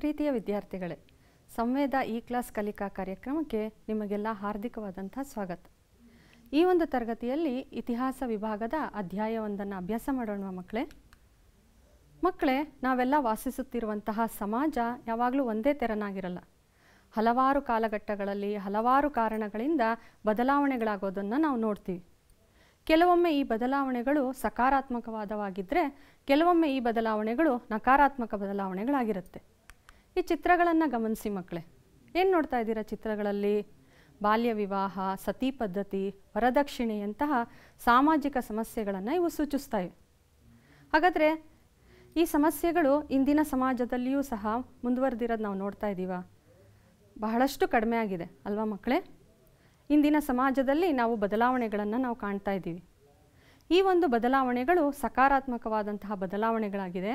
ಪ್ರೀತಿಯ ವಿದ್ಯಾರ್ಥಿಗಳೇ ಸಂವೇದ ಈ ಕ್ಲಾಸ್ ಕಲಿಕಾ ಕಾರ್ಯಕ್ರಮಕ್ಕೆ ನಿಮಗೆಲ್ಲ ಹಾರ್ದಿಕವಾದಂಥ ಸ್ವಾಗತ ಈ ಒಂದು ತರಗತಿಯಲ್ಲಿ ಇತಿಹಾಸ ವಿಭಾಗದ ಅಧ್ಯಾಯವೊಂದನ್ನು ಅಭ್ಯಾಸ ಮಾಡೋಣ ಮಕ್ಕಳೇ ಮಕ್ಕಳೇ ನಾವೆಲ್ಲ ವಾಸಿಸುತ್ತಿರುವಂತಹ ಸಮಾಜ ಯಾವಾಗಲೂ ಒಂದೇ ತೆರನಾಗಿರಲ್ಲ ಹಲವಾರು ಕಾಲಘಟ್ಟಗಳಲ್ಲಿ ಹಲವಾರು ಕಾರಣಗಳಿಂದ ಬದಲಾವಣೆಗಳಾಗೋದನ್ನು ನಾವು ನೋಡ್ತೀವಿ ಕೆಲವೊಮ್ಮೆ ಈ ಬದಲಾವಣೆಗಳು ಸಕಾರಾತ್ಮಕವಾದವಾಗಿದ್ದರೆ ಕೆಲವೊಮ್ಮೆ ಈ ಬದಲಾವಣೆಗಳು ನಕಾರಾತ್ಮಕ ಬದಲಾವಣೆಗಳಾಗಿರುತ್ತೆ ಈ ಚಿತ್ರಗಳನ್ನು ಗಮನಿಸಿ ಮಕ್ಕಳೇ ಏನು ನೋಡ್ತಾ ಇದ್ದೀರಾ ಚಿತ್ರಗಳಲ್ಲಿ ಬಾಲ್ಯ ವಿವಾಹ ಸತಿ ಪದ್ಧತಿ ವರದಕ್ಷಿಣೆಯಂತಹ ಸಾಮಾಜಿಕ ಸಮಸ್ಯೆಗಳನ್ನು ಇವು ಸೂಚಿಸ್ತಾ ಇವೆ ಹಾಗಾದರೆ ಈ ಸಮಸ್ಯೆಗಳು ಇಂದಿನ ಸಮಾಜದಲ್ಲಿಯೂ ಸಹ ಮುಂದುವರೆದಿರೋದು ನಾವು ನೋಡ್ತಾ ಇದ್ದೀವ ಬಹಳಷ್ಟು ಕಡಿಮೆ ಆಗಿದೆ ಅಲ್ವಾ ಮಕ್ಕಳೇ ಇಂದಿನ ಸಮಾಜದಲ್ಲಿ ನಾವು ಬದಲಾವಣೆಗಳನ್ನು ನಾವು ಕಾಣ್ತಾ ಇದ್ದೀವಿ ಈ ಒಂದು ಬದಲಾವಣೆಗಳು ಸಕಾರಾತ್ಮಕವಾದಂತಹ ಬದಲಾವಣೆಗಳಾಗಿದೆ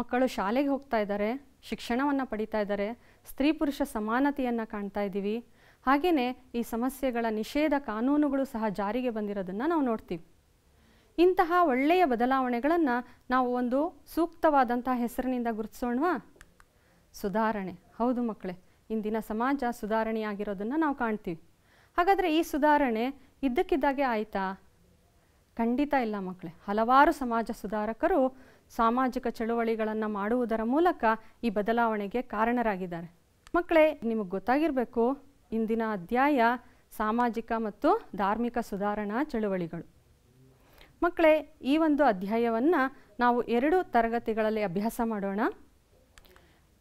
ಮಕ್ಕಳು ಶಾಲೆಗೆ ಹೋಗ್ತಾ ಇದ್ದಾರೆ ಶಿಕ್ಷಣವನ್ನು ಪಡಿತಾ ಇದ್ದಾರೆ ಸ್ತ್ರೀ ಪುರುಷ ಸಮಾನತೆಯನ್ನು ಕಾಣ್ತಾ ಇದ್ದೀವಿ ಹಾಗೆಯೇ ಈ ಸಮಸ್ಯೆಗಳ ನಿಷೇಧ ಕಾನೂನುಗಳು ಸಹ ಜಾರಿಗೆ ಬಂದಿರೋದನ್ನು ನಾವು ನೋಡ್ತೀವಿ ಇಂತಹ ಒಳ್ಳೆಯ ಬದಲಾವಣೆಗಳನ್ನು ನಾವು ಒಂದು ಸೂಕ್ತವಾದಂತಹ ಹೆಸರಿನಿಂದ ಗುರುತಿಸೋಣವಾ ಸುಧಾರಣೆ ಹೌದು ಮಕ್ಕಳೇ ಇಂದಿನ ಸಮಾಜ ಸುಧಾರಣೆಯಾಗಿರೋದನ್ನು ನಾವು ಕಾಣ್ತೀವಿ ಹಾಗಾದರೆ ಈ ಸುಧಾರಣೆ ಇದ್ದಕ್ಕಿದ್ದಾಗೆ ಆಯಿತಾ ಖಂಡಿತ ಇಲ್ಲ ಮಕ್ಕಳೇ ಹಲವಾರು ಸಮಾಜ ಸುಧಾರಕರು ಸಾಮಾಜಿಕ ಚಳುವಳಿಗಳನ್ನು ಮಾಡುವುದರ ಮೂಲಕ ಈ ಬದಲಾವಣೆಗೆ ಕಾರಣರಾಗಿದ್ದಾರೆ ಮಕ್ಕಳೇ ನಿಮಗೆ ಗೊತ್ತಾಗಿರಬೇಕು ಇಂದಿನ ಅಧ್ಯಾಯ ಸಾಮಾಜಿಕ ಮತ್ತು ಧಾರ್ಮಿಕ ಸುಧಾರಣಾ ಚಳುವಳಿಗಳು ಮಕ್ಕಳೇ ಈ ಒಂದು ಅಧ್ಯಾಯವನ್ನು ನಾವು ಎರಡು ತರಗತಿಗಳಲ್ಲಿ ಅಭ್ಯಾಸ ಮಾಡೋಣ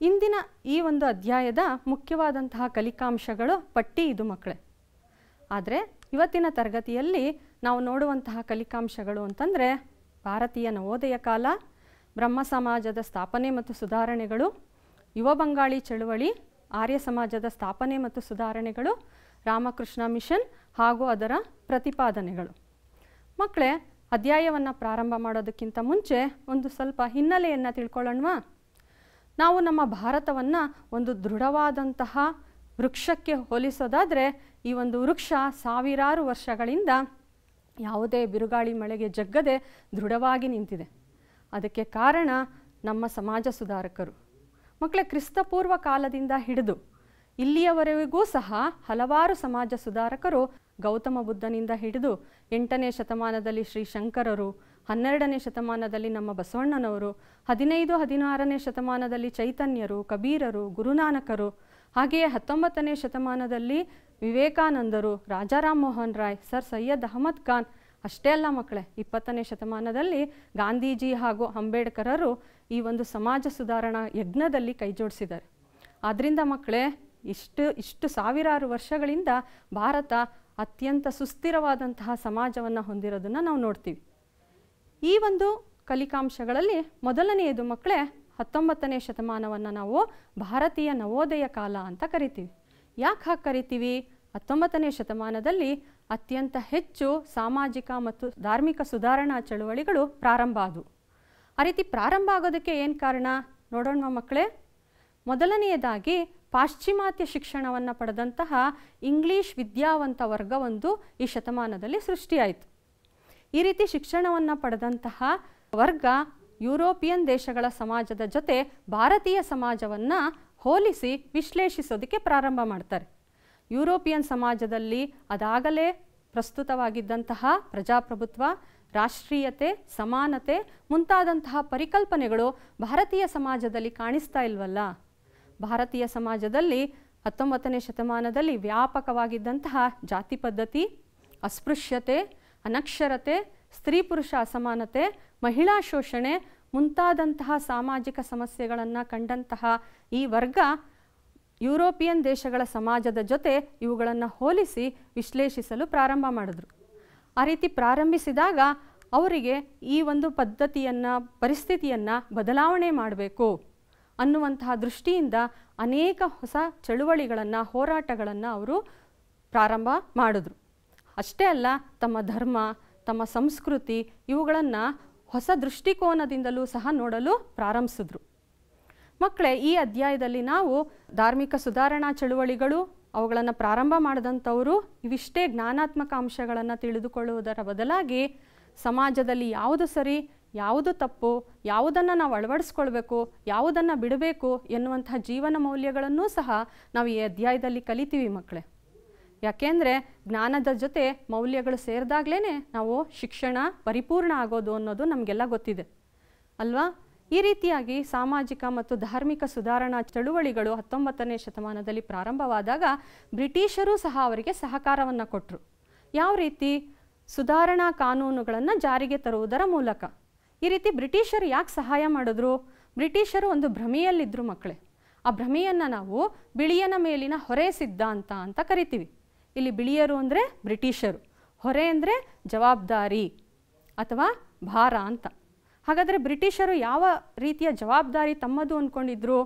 ಇಂದಿನ ಈ ಒಂದು ಅಧ್ಯಾಯದ ಮುಖ್ಯವಾದಂತಹ ಕಲಿಕಾಂಶಗಳು ಪಟ್ಟಿ ಇದು ಮಕ್ಕಳೇ ಆದರೆ ಇವತ್ತಿನ ತರಗತಿಯಲ್ಲಿ ನಾವು ನೋಡುವಂತಹ ಕಲಿಕಾಂಶಗಳು ಅಂತಂದರೆ ಭಾರತೀಯ ನವೋದಯ ಕಾಲ ಬ್ರಹ್ಮ ಸಮಾಜದ ಸ್ಥಾಪನೆ ಮತ್ತು ಸುಧಾರಣೆಗಳು ಯುವ ಬಂಗಾಳಿ ಚಳುವಳಿ ಆರ್ಯ ಸಮಾಜದ ಸ್ಥಾಪನೆ ಮತ್ತು ಸುಧಾರಣೆಗಳು ರಾಮಕೃಷ್ಣ ಮಿಷನ್ ಹಾಗೂ ಅದರ ಪ್ರತಿಪಾದನೆಗಳು ಮಕ್ಕಳೇ ಅಧ್ಯಾಯವನ್ನು ಪ್ರಾರಂಭ ಮಾಡೋದಕ್ಕಿಂತ ಮುಂಚೆ ಒಂದು ಸ್ವಲ್ಪ ಹಿನ್ನೆಲೆಯನ್ನು ತಿಳ್ಕೊಳ್ಳೋಣವಾ ನಾವು ನಮ್ಮ ಭಾರತವನ್ನು ಒಂದು ದೃಢವಾದಂತಹ ವೃಕ್ಷಕ್ಕೆ ಹೋಲಿಸೋದಾದರೆ ಈ ಒಂದು ವೃಕ್ಷ ಸಾವಿರಾರು ವರ್ಷಗಳಿಂದ ಯಾವುದೇ ಬಿರುಗಾಳಿ ಮಳೆಗೆ ಜಗ್ಗದೆ ದೃಢವಾಗಿ ನಿಂತಿದೆ ಅದಕ್ಕೆ ಕಾರಣ ನಮ್ಮ ಸಮಾಜ ಸುಧಾರಕರು ಮಕ್ಕಳ ಕ್ರಿಸ್ತಪೂರ್ವ ಕಾಲದಿಂದ ಹಿಡಿದು ಇಲ್ಲಿಯವರೆಗೂ ಸಹ ಹಲವಾರು ಸಮಾಜ ಸುಧಾರಕರು ಗೌತಮ ಬುದ್ಧನಿಂದ ಹಿಡಿದು ಎಂಟನೇ ಶತಮಾನದಲ್ಲಿ ಶ್ರೀ ಶಂಕರರು ಹನ್ನೆರಡನೇ ಶತಮಾನದಲ್ಲಿ ನಮ್ಮ ಬಸವಣ್ಣನವರು ಹದಿನೈದು ಹದಿನಾರನೇ ಶತಮಾನದಲ್ಲಿ ಚೈತನ್ಯರು ಕಬೀರರು ಗುರುನಾನಕರು ಹಾಗೆಯೇ ಹತ್ತೊಂಬತ್ತನೇ ಶತಮಾನದಲ್ಲಿ ವಿವೇಕಾನಂದರು ರಾಜಾರಾಮ್ ಮೋಹನ್ ರಾಯ್ ಸರ್ ಸೈಯದ್ ಅಹಮದ್ ಖಾನ್ ಅಷ್ಟೇ ಅಲ್ಲ ಮಕ್ಕಳೇ ಇಪ್ಪತ್ತನೇ ಶತಮಾನದಲ್ಲಿ ಗಾಂಧೀಜಿ ಹಾಗೂ ಅಂಬೇಡ್ಕರರು ಈ ಒಂದು ಸಮಾಜ ಸುಧಾರಣಾ ಯಜ್ಞದಲ್ಲಿ ಕೈಜೋಡಿಸಿದ್ದಾರೆ ಆದ್ದರಿಂದ ಮಕ್ಕಳೇ ಇಷ್ಟು ಇಷ್ಟು ಸಾವಿರಾರು ವರ್ಷಗಳಿಂದ ಭಾರತ ಅತ್ಯಂತ ಸುಸ್ಥಿರವಾದಂತಹ ಸಮಾಜವನ್ನು ಹೊಂದಿರೋದನ್ನು ನಾವು ನೋಡ್ತೀವಿ ಈ ಒಂದು ಕಲಿಕಾಂಶಗಳಲ್ಲಿ ಮೊದಲನೆಯದು ಮಕ್ಕಳೇ ಹತ್ತೊಂಬತ್ತನೇ ಶತಮಾನವನ್ನು ನಾವು ಭಾರತೀಯ ನವೋದಯ ಕಾಲ ಅಂತ ಕರಿತೀವಿ ಯಾಕೆ ಹಾಗೆ ಕರಿತೀವಿ ಹತ್ತೊಂಬತ್ತನೇ ಶತಮಾನದಲ್ಲಿ ಅತ್ಯಂತ ಹೆಚ್ಚು ಸಾಮಾಜಿಕ ಮತ್ತು ಧಾರ್ಮಿಕ ಸುಧಾರಣಾ ಚಳುವಳಿಗಳು ಪ್ರಾರಂಭ ಆದವು ಆ ರೀತಿ ಪ್ರಾರಂಭ ಆಗೋದಕ್ಕೆ ಏನು ಕಾರಣ ನೋಡೋಣ ಮಕ್ಕಳೇ ಮೊದಲನೆಯದಾಗಿ ಪಾಶ್ಚಿಮಾತ್ಯ ಶಿಕ್ಷಣವನ್ನು ಪಡೆದಂತಹ ಇಂಗ್ಲೀಷ್ ವಿದ್ಯಾವಂತ ವರ್ಗವೊಂದು ಈ ಶತಮಾನದಲ್ಲಿ ಸೃಷ್ಟಿಯಾಯಿತು ಈ ರೀತಿ ಶಿಕ್ಷಣವನ್ನು ಪಡೆದಂತಹ ವರ್ಗ ಯುರೋಪಿಯನ್ ದೇಶಗಳ ಸಮಾಜದ ಜೊತೆ ಭಾರತೀಯ ಸಮಾಜವನ್ನು ಹೋಲಿಸಿ ವಿಶ್ಲೇಷಿಸೋದಕ್ಕೆ ಪ್ರಾರಂಭ ಮಾಡ್ತಾರೆ ಯುರೋಪಿಯನ್ ಸಮಾಜದಲ್ಲಿ ಅದಾಗಲೇ ಪ್ರಸ್ತುತವಾಗಿದ್ದಂತಹ ಪ್ರಜಾಪ್ರಭುತ್ವ ರಾಷ್ಟ್ರೀಯತೆ ಸಮಾನತೆ ಮುಂತಾದಂತಹ ಪರಿಕಲ್ಪನೆಗಳು ಭಾರತೀಯ ಸಮಾಜದಲ್ಲಿ ಕಾಣಿಸ್ತಾ ಇಲ್ವಲ್ಲ ಭಾರತೀಯ ಸಮಾಜದಲ್ಲಿ ಹತ್ತೊಂಬತ್ತನೇ ಶತಮಾನದಲ್ಲಿ ವ್ಯಾಪಕವಾಗಿದ್ದಂತಹ ಜಾತಿ ಪದ್ಧತಿ ಅಸ್ಪೃಶ್ಯತೆ ಅನಕ್ಷರತೆ ಸ್ತ್ರೀ ಪುರುಷ ಅಸಮಾನತೆ ಮಹಿಳಾ ಶೋಷಣೆ ಮುಂತಾದಂತಹ ಸಾಮಾಜಿಕ ಸಮಸ್ಯೆಗಳನ್ನು ಕಂಡಂತಹ ಈ ವರ್ಗ ಯುರೋಪಿಯನ್ ದೇಶಗಳ ಸಮಾಜದ ಜೊತೆ ಇವುಗಳನ್ನು ಹೋಲಿಸಿ ವಿಶ್ಲೇಷಿಸಲು ಪ್ರಾರಂಭ ಮಾಡಿದ್ರು ಆ ರೀತಿ ಪ್ರಾರಂಭಿಸಿದಾಗ ಅವರಿಗೆ ಈ ಒಂದು ಪದ್ಧತಿಯನ್ನು ಪರಿಸ್ಥಿತಿಯನ್ನು ಬದಲಾವಣೆ ಮಾಡಬೇಕು ಅನ್ನುವಂತಹ ದೃಷ್ಟಿಯಿಂದ ಅನೇಕ ಹೊಸ ಚಳುವಳಿಗಳನ್ನು ಹೋರಾಟಗಳನ್ನು ಅವರು ಪ್ರಾರಂಭ ಮಾಡಿದ್ರು ಅಷ್ಟೇ ಅಲ್ಲ ತಮ್ಮ ಧರ್ಮ ತಮ್ಮ ಸಂಸ್ಕೃತಿ ಇವುಗಳನ್ನು ಹೊಸ ದೃಷ್ಟಿಕೋನದಿಂದಲೂ ಸಹ ನೋಡಲು ಪ್ರಾರಂಭಿಸಿದ್ರು ಮಕ್ಕಳೇ ಈ ಅಧ್ಯಾಯದಲ್ಲಿ ನಾವು ಧಾರ್ಮಿಕ ಸುಧಾರಣಾ ಚಳುವಳಿಗಳು ಅವುಗಳನ್ನು ಪ್ರಾರಂಭ ಮಾಡಿದಂಥವರು ಇವಿಷ್ಟೇ ಜ್ಞಾನಾತ್ಮಕ ಅಂಶಗಳನ್ನು ತಿಳಿದುಕೊಳ್ಳುವುದರ ಬದಲಾಗಿ ಸಮಾಜದಲ್ಲಿ ಯಾವುದು ಸರಿ ಯಾವುದು ತಪ್ಪು ಯಾವುದನ್ನು ನಾವು ಅಳವಡಿಸ್ಕೊಳ್ಬೇಕು ಯಾವುದನ್ನು ಬಿಡಬೇಕು ಎನ್ನುವಂತಹ ಜೀವನ ಮೌಲ್ಯಗಳನ್ನೂ ಸಹ ನಾವು ಈ ಅಧ್ಯಾಯದಲ್ಲಿ ಕಲಿತೀವಿ ಮಕ್ಕಳೇ ಯಾಕೆಂದರೆ ಜ್ಞಾನದ ಜೊತೆ ಮೌಲ್ಯಗಳು ಸೇರಿದಾಗ್ಲೇ ನಾವು ಶಿಕ್ಷಣ ಪರಿಪೂರ್ಣ ಆಗೋದು ಅನ್ನೋದು ನಮಗೆಲ್ಲ ಗೊತ್ತಿದೆ ಅಲ್ವಾ ಈ ರೀತಿಯಾಗಿ ಸಾಮಾಜಿಕ ಮತ್ತು ಧಾರ್ಮಿಕ ಸುಧಾರಣಾ ಚಳುವಳಿಗಳು ಹತ್ತೊಂಬತ್ತನೇ ಶತಮಾನದಲ್ಲಿ ಪ್ರಾರಂಭವಾದಾಗ ಬ್ರಿಟಿಷರು ಸಹ ಅವರಿಗೆ ಸಹಕಾರವನ್ನು ಕೊಟ್ಟರು ಯಾವ ರೀತಿ ಸುಧಾರಣಾ ಕಾನೂನುಗಳನ್ನು ಜಾರಿಗೆ ತರುವುದರ ಮೂಲಕ ಈ ರೀತಿ ಬ್ರಿಟಿಷರು ಯಾಕೆ ಸಹಾಯ ಮಾಡಿದ್ರು ಬ್ರಿಟಿಷರು ಒಂದು ಭ್ರಮೆಯಲ್ಲಿದ್ದರು ಮಕ್ಕಳೇ ಆ ಭ್ರಮೆಯನ್ನು ನಾವು ಬಿಳಿಯನ ಮೇಲಿನ ಹೊರೆ ಸಿದ್ಧಾಂತ ಅಂತ ಕರಿತೀವಿ ಇಲ್ಲಿ ಬಿಳಿಯರು ಅಂದರೆ ಬ್ರಿಟಿಷರು ಹೊರೆ ಅಂದರೆ ಜವಾಬ್ದಾರಿ ಅಥವಾ ಭಾರ ಅಂತ ಹಾಗಾದರೆ ಬ್ರಿಟಿಷರು ಯಾವ ರೀತಿಯ ಜವಾಬ್ದಾರಿ ತಮ್ಮದು ಅಂದ್ಕೊಂಡಿದ್ರು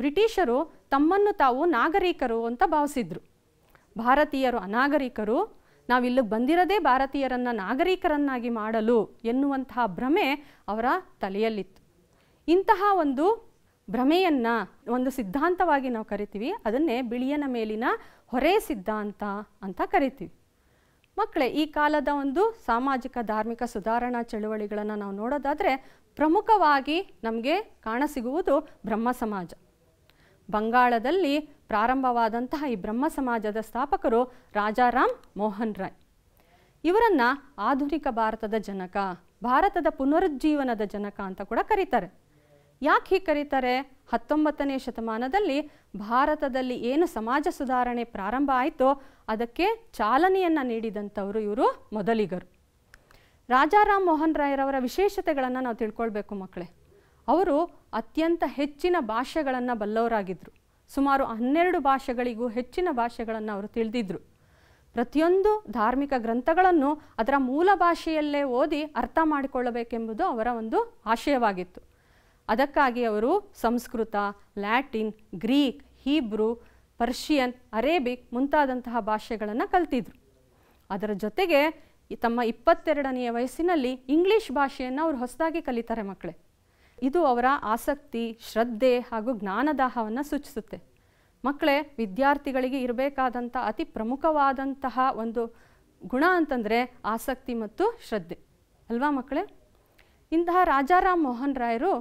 ಬ್ರಿಟಿಷರು ತಮ್ಮನ್ನು ತಾವು ನಾಗರಿಕರು ಅಂತ ಭಾವಿಸಿದ್ರು ಭಾರತೀಯರು ಅನಾಗರಿಕರು ನಾವಿಲ್ಲಿಗೆ ಬಂದಿರದೇ ಭಾರತೀಯರನ್ನು ನಾಗರಿಕರನ್ನಾಗಿ ಮಾಡಲು ಎನ್ನುವಂತಹ ಭ್ರಮೆ ಅವರ ತಲೆಯಲ್ಲಿತ್ತು ಇಂತಹ ಒಂದು ಭ್ರಮೆಯನ್ನು ಒಂದು ಸಿದ್ಧಾಂತವಾಗಿ ನಾವು ಕರಿತೀವಿ ಅದನ್ನೇ ಬಿಳಿಯನ ಮೇಲಿನ ಹೊರೆ ಸಿದ್ಧಾಂತ ಅಂತ ಕರಿತೀವಿ ಮಕ್ಕಳೇ ಈ ಕಾಲದ ಒಂದು ಸಾಮಾಜಿಕ ಧಾರ್ಮಿಕ ಸುಧಾರಣಾ ಚಳುವಳಿಗಳನ್ನು ನಾವು ನೋಡೋದಾದರೆ ಪ್ರಮುಖವಾಗಿ ನಮಗೆ ಕಾಣಸಿಗುವುದು ಬ್ರಹ್ಮ ಸಮಾಜ ಬಂಗಾಳದಲ್ಲಿ ಪ್ರಾರಂಭವಾದಂತಹ ಈ ಬ್ರಹ್ಮ ಸಮಾಜದ ಸ್ಥಾಪಕರು ರಾಜಾರಾಮ್ ಮೋಹನ್ ರಾಯ್ ಇವರನ್ನು ಆಧುನಿಕ ಭಾರತದ ಜನಕ ಭಾರತದ ಪುನರುಜ್ಜೀವನದ ಜನಕ ಅಂತ ಕೂಡ ಕರೀತಾರೆ ಯಾಕೆ ಹೀಗೆ ಕರೀತಾರೆ ಹತ್ತೊಂಬತ್ತನೇ ಶತಮಾನದಲ್ಲಿ ಭಾರತದಲ್ಲಿ ಏನು ಸಮಾಜ ಸುಧಾರಣೆ ಪ್ರಾರಂಭ ಆಯಿತೋ ಅದಕ್ಕೆ ಚಾಲನೆಯನ್ನು ನೀಡಿದಂಥವರು ಇವರು ಮೊದಲಿಗರು ರಾಜಾರಾಮ್ ಮೋಹನ್ ರಾಯರವರ ವಿಶೇಷತೆಗಳನ್ನು ನಾವು ತಿಳ್ಕೊಳ್ಬೇಕು ಮಕ್ಕಳೇ ಅವರು ಅತ್ಯಂತ ಹೆಚ್ಚಿನ ಭಾಷೆಗಳನ್ನು ಬಲ್ಲವರಾಗಿದ್ದರು ಸುಮಾರು ಹನ್ನೆರಡು ಭಾಷೆಗಳಿಗೂ ಹೆಚ್ಚಿನ ಭಾಷೆಗಳನ್ನು ಅವರು ತಿಳಿದಿದ್ರು ಪ್ರತಿಯೊಂದು ಧಾರ್ಮಿಕ ಗ್ರಂಥಗಳನ್ನು ಅದರ ಮೂಲ ಭಾಷೆಯಲ್ಲೇ ಓದಿ ಅರ್ಥ ಮಾಡಿಕೊಳ್ಳಬೇಕೆಂಬುದು ಅವರ ಒಂದು ಆಶಯವಾಗಿತ್ತು ಅದಕ್ಕಾಗಿ ಅವರು Sanskrit Latin Greek Hebrew Persian Arabic ಮುಂತಾದಂತಹ ಭಾಷೆಗಳನ್ನು ಕಲ್ತಿದ್ರು ಅದರ ಜೊತೆಗೆ ತಮ್ಮ ಇಪ್ಪತ್ತೆರಡನೆಯ ವಯಸ್ಸಿನಲ್ಲಿ ಇಂಗ್ಲೀಷ್ ಭಾಷೆಯನ್ನು ಅವರು ಹೊಸದಾಗಿ ಕಲಿತಾರೆ ಮಕ್ಕಳೇ ಇದು ಅವರ ಆಸಕ್ತಿ ಶ್ರದ್ಧೆ ಹಾಗೂ ಜ್ಞಾನದಾಹವನ್ನು ಸೂಚಿಸುತ್ತೆ ಮಕ್ಕಳೇ ವಿದ್ಯಾರ್ಥಿಗಳಿಗೆ ಇರಬೇಕಾದಂಥ ಅತಿ ಪ್ರಮುಖವಾದಂತಹ ಒಂದು ಗುಣ ಅಂತಂದರೆ ಆಸಕ್ತಿ ಮತ್ತು ಶ್ರದ್ಧೆ ಅಲ್ವಾ ಮಕ್ಕಳೇ ಇಂತಹ ರಾಜಾರಾಮ್ ಮೋಹನ್ ರಾಯರು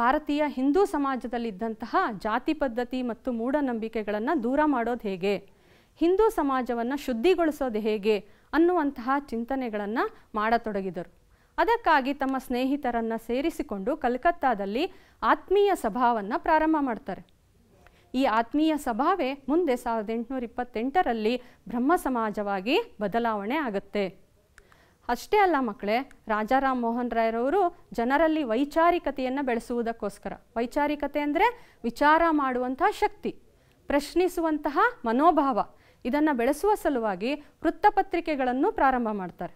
ಭಾರತೀಯ ಹಿಂದೂ ಸಮಾಜದಲ್ಲಿದ್ದಂತಹ ಜಾತಿ ಪದ್ಧತಿ ಮತ್ತು ಮೂಢನಂಬಿಕೆಗಳನ್ನು ದೂರ ಮಾಡೋದು ಹೇಗೆ ಹಿಂದೂ ಸಮಾಜವನ್ನು ಶುದ್ಧಿಗೊಳಿಸೋದು ಹೇಗೆ ಅನ್ನುವಂತಹ ಚಿಂತನೆಗಳನ್ನು ಮಾಡತೊಡಗಿದರು ಅದಕ್ಕಾಗಿ ತಮ್ಮ ಸ್ನೇಹಿತರನ್ನು ಸೇರಿಸಿಕೊಂಡು ಕಲ್ಕತ್ತಾದಲ್ಲಿ ಆತ್ಮೀಯ ಸಭಾವನ್ನು ಪ್ರಾರಂಭ ಮಾಡ್ತಾರೆ ಈ ಆತ್ಮೀಯ ಸಭಾವೇ ಮುಂದೆ ಸಾವಿರದ ಎಂಟುನೂರ ಇಪ್ಪತ್ತೆಂಟರಲ್ಲಿ ಬ್ರಹ್ಮ ಸಮಾಜವಾಗಿ ಬದಲಾವಣೆ ಆಗುತ್ತೆ ಅಷ್ಟೇ ಅಲ್ಲ ಮಕ್ಕಳೇ ರಾಜಾರಾಮ್ ಮೋಹನ್ ರಾಯ್ರವರು ಜನರಲ್ಲಿ ವೈಚಾರಿಕತೆಯನ್ನು ಬೆಳೆಸುವುದಕ್ಕೋಸ್ಕರ ವೈಚಾರಿಕತೆ ಅಂದರೆ ವಿಚಾರ ಮಾಡುವಂತಹ ಶಕ್ತಿ ಪ್ರಶ್ನಿಸುವಂತಹ ಮನೋಭಾವ ಇದನ್ನು ಬೆಳೆಸುವ ಸಲುವಾಗಿ ವೃತ್ತಪತ್ರಿಕೆಗಳನ್ನು ಪ್ರಾರಂಭ ಮಾಡ್ತಾರೆ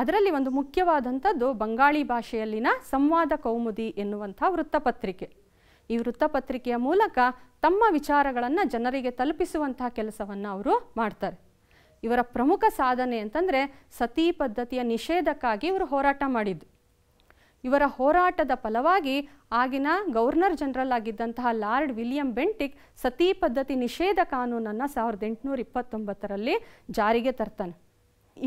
ಅದರಲ್ಲಿ ಒಂದು ಮುಖ್ಯವಾದಂಥದ್ದು ಬಂಗಾಳಿ ಭಾಷೆಯಲ್ಲಿನ ಸಂವಾದ ಕೌಮುದಿ ಎನ್ನುವಂಥ ವೃತ್ತಪತ್ರಿಕೆ ಈ ವೃತ್ತಪತ್ರಿಕೆಯ ಮೂಲಕ ತಮ್ಮ ವಿಚಾರಗಳನ್ನು ಜನರಿಗೆ ತಲುಪಿಸುವಂತಹ ಕೆಲಸವನ್ನು ಅವರು ಮಾಡ್ತಾರೆ ಇವರ ಪ್ರಮುಖ ಸಾಧನೆ ಅಂತಂದರೆ ಸತಿ ಪದ್ಧತಿಯ ನಿಷೇಧಕ್ಕಾಗಿ ಇವರು ಹೋರಾಟ ಮಾಡಿದ್ದು ಇವರ ಹೋರಾಟದ ಫಲವಾಗಿ ಆಗಿನ ಗವರ್ನರ್ ಜನರಲ್ ಆಗಿದ್ದಂತಹ ಲಾರ್ಡ್ ವಿಲಿಯಂ ಬೆಂಟಿಕ್ ಸತಿ ಪದ್ಧತಿ ನಿಷೇಧ ಕಾನೂನನ್ನು ಸಾವಿರದ ಎಂಟುನೂರ ಇಪ್ಪತ್ತೊಂಬತ್ತರಲ್ಲಿ ಜಾರಿಗೆ ತರ್ತಾನೆ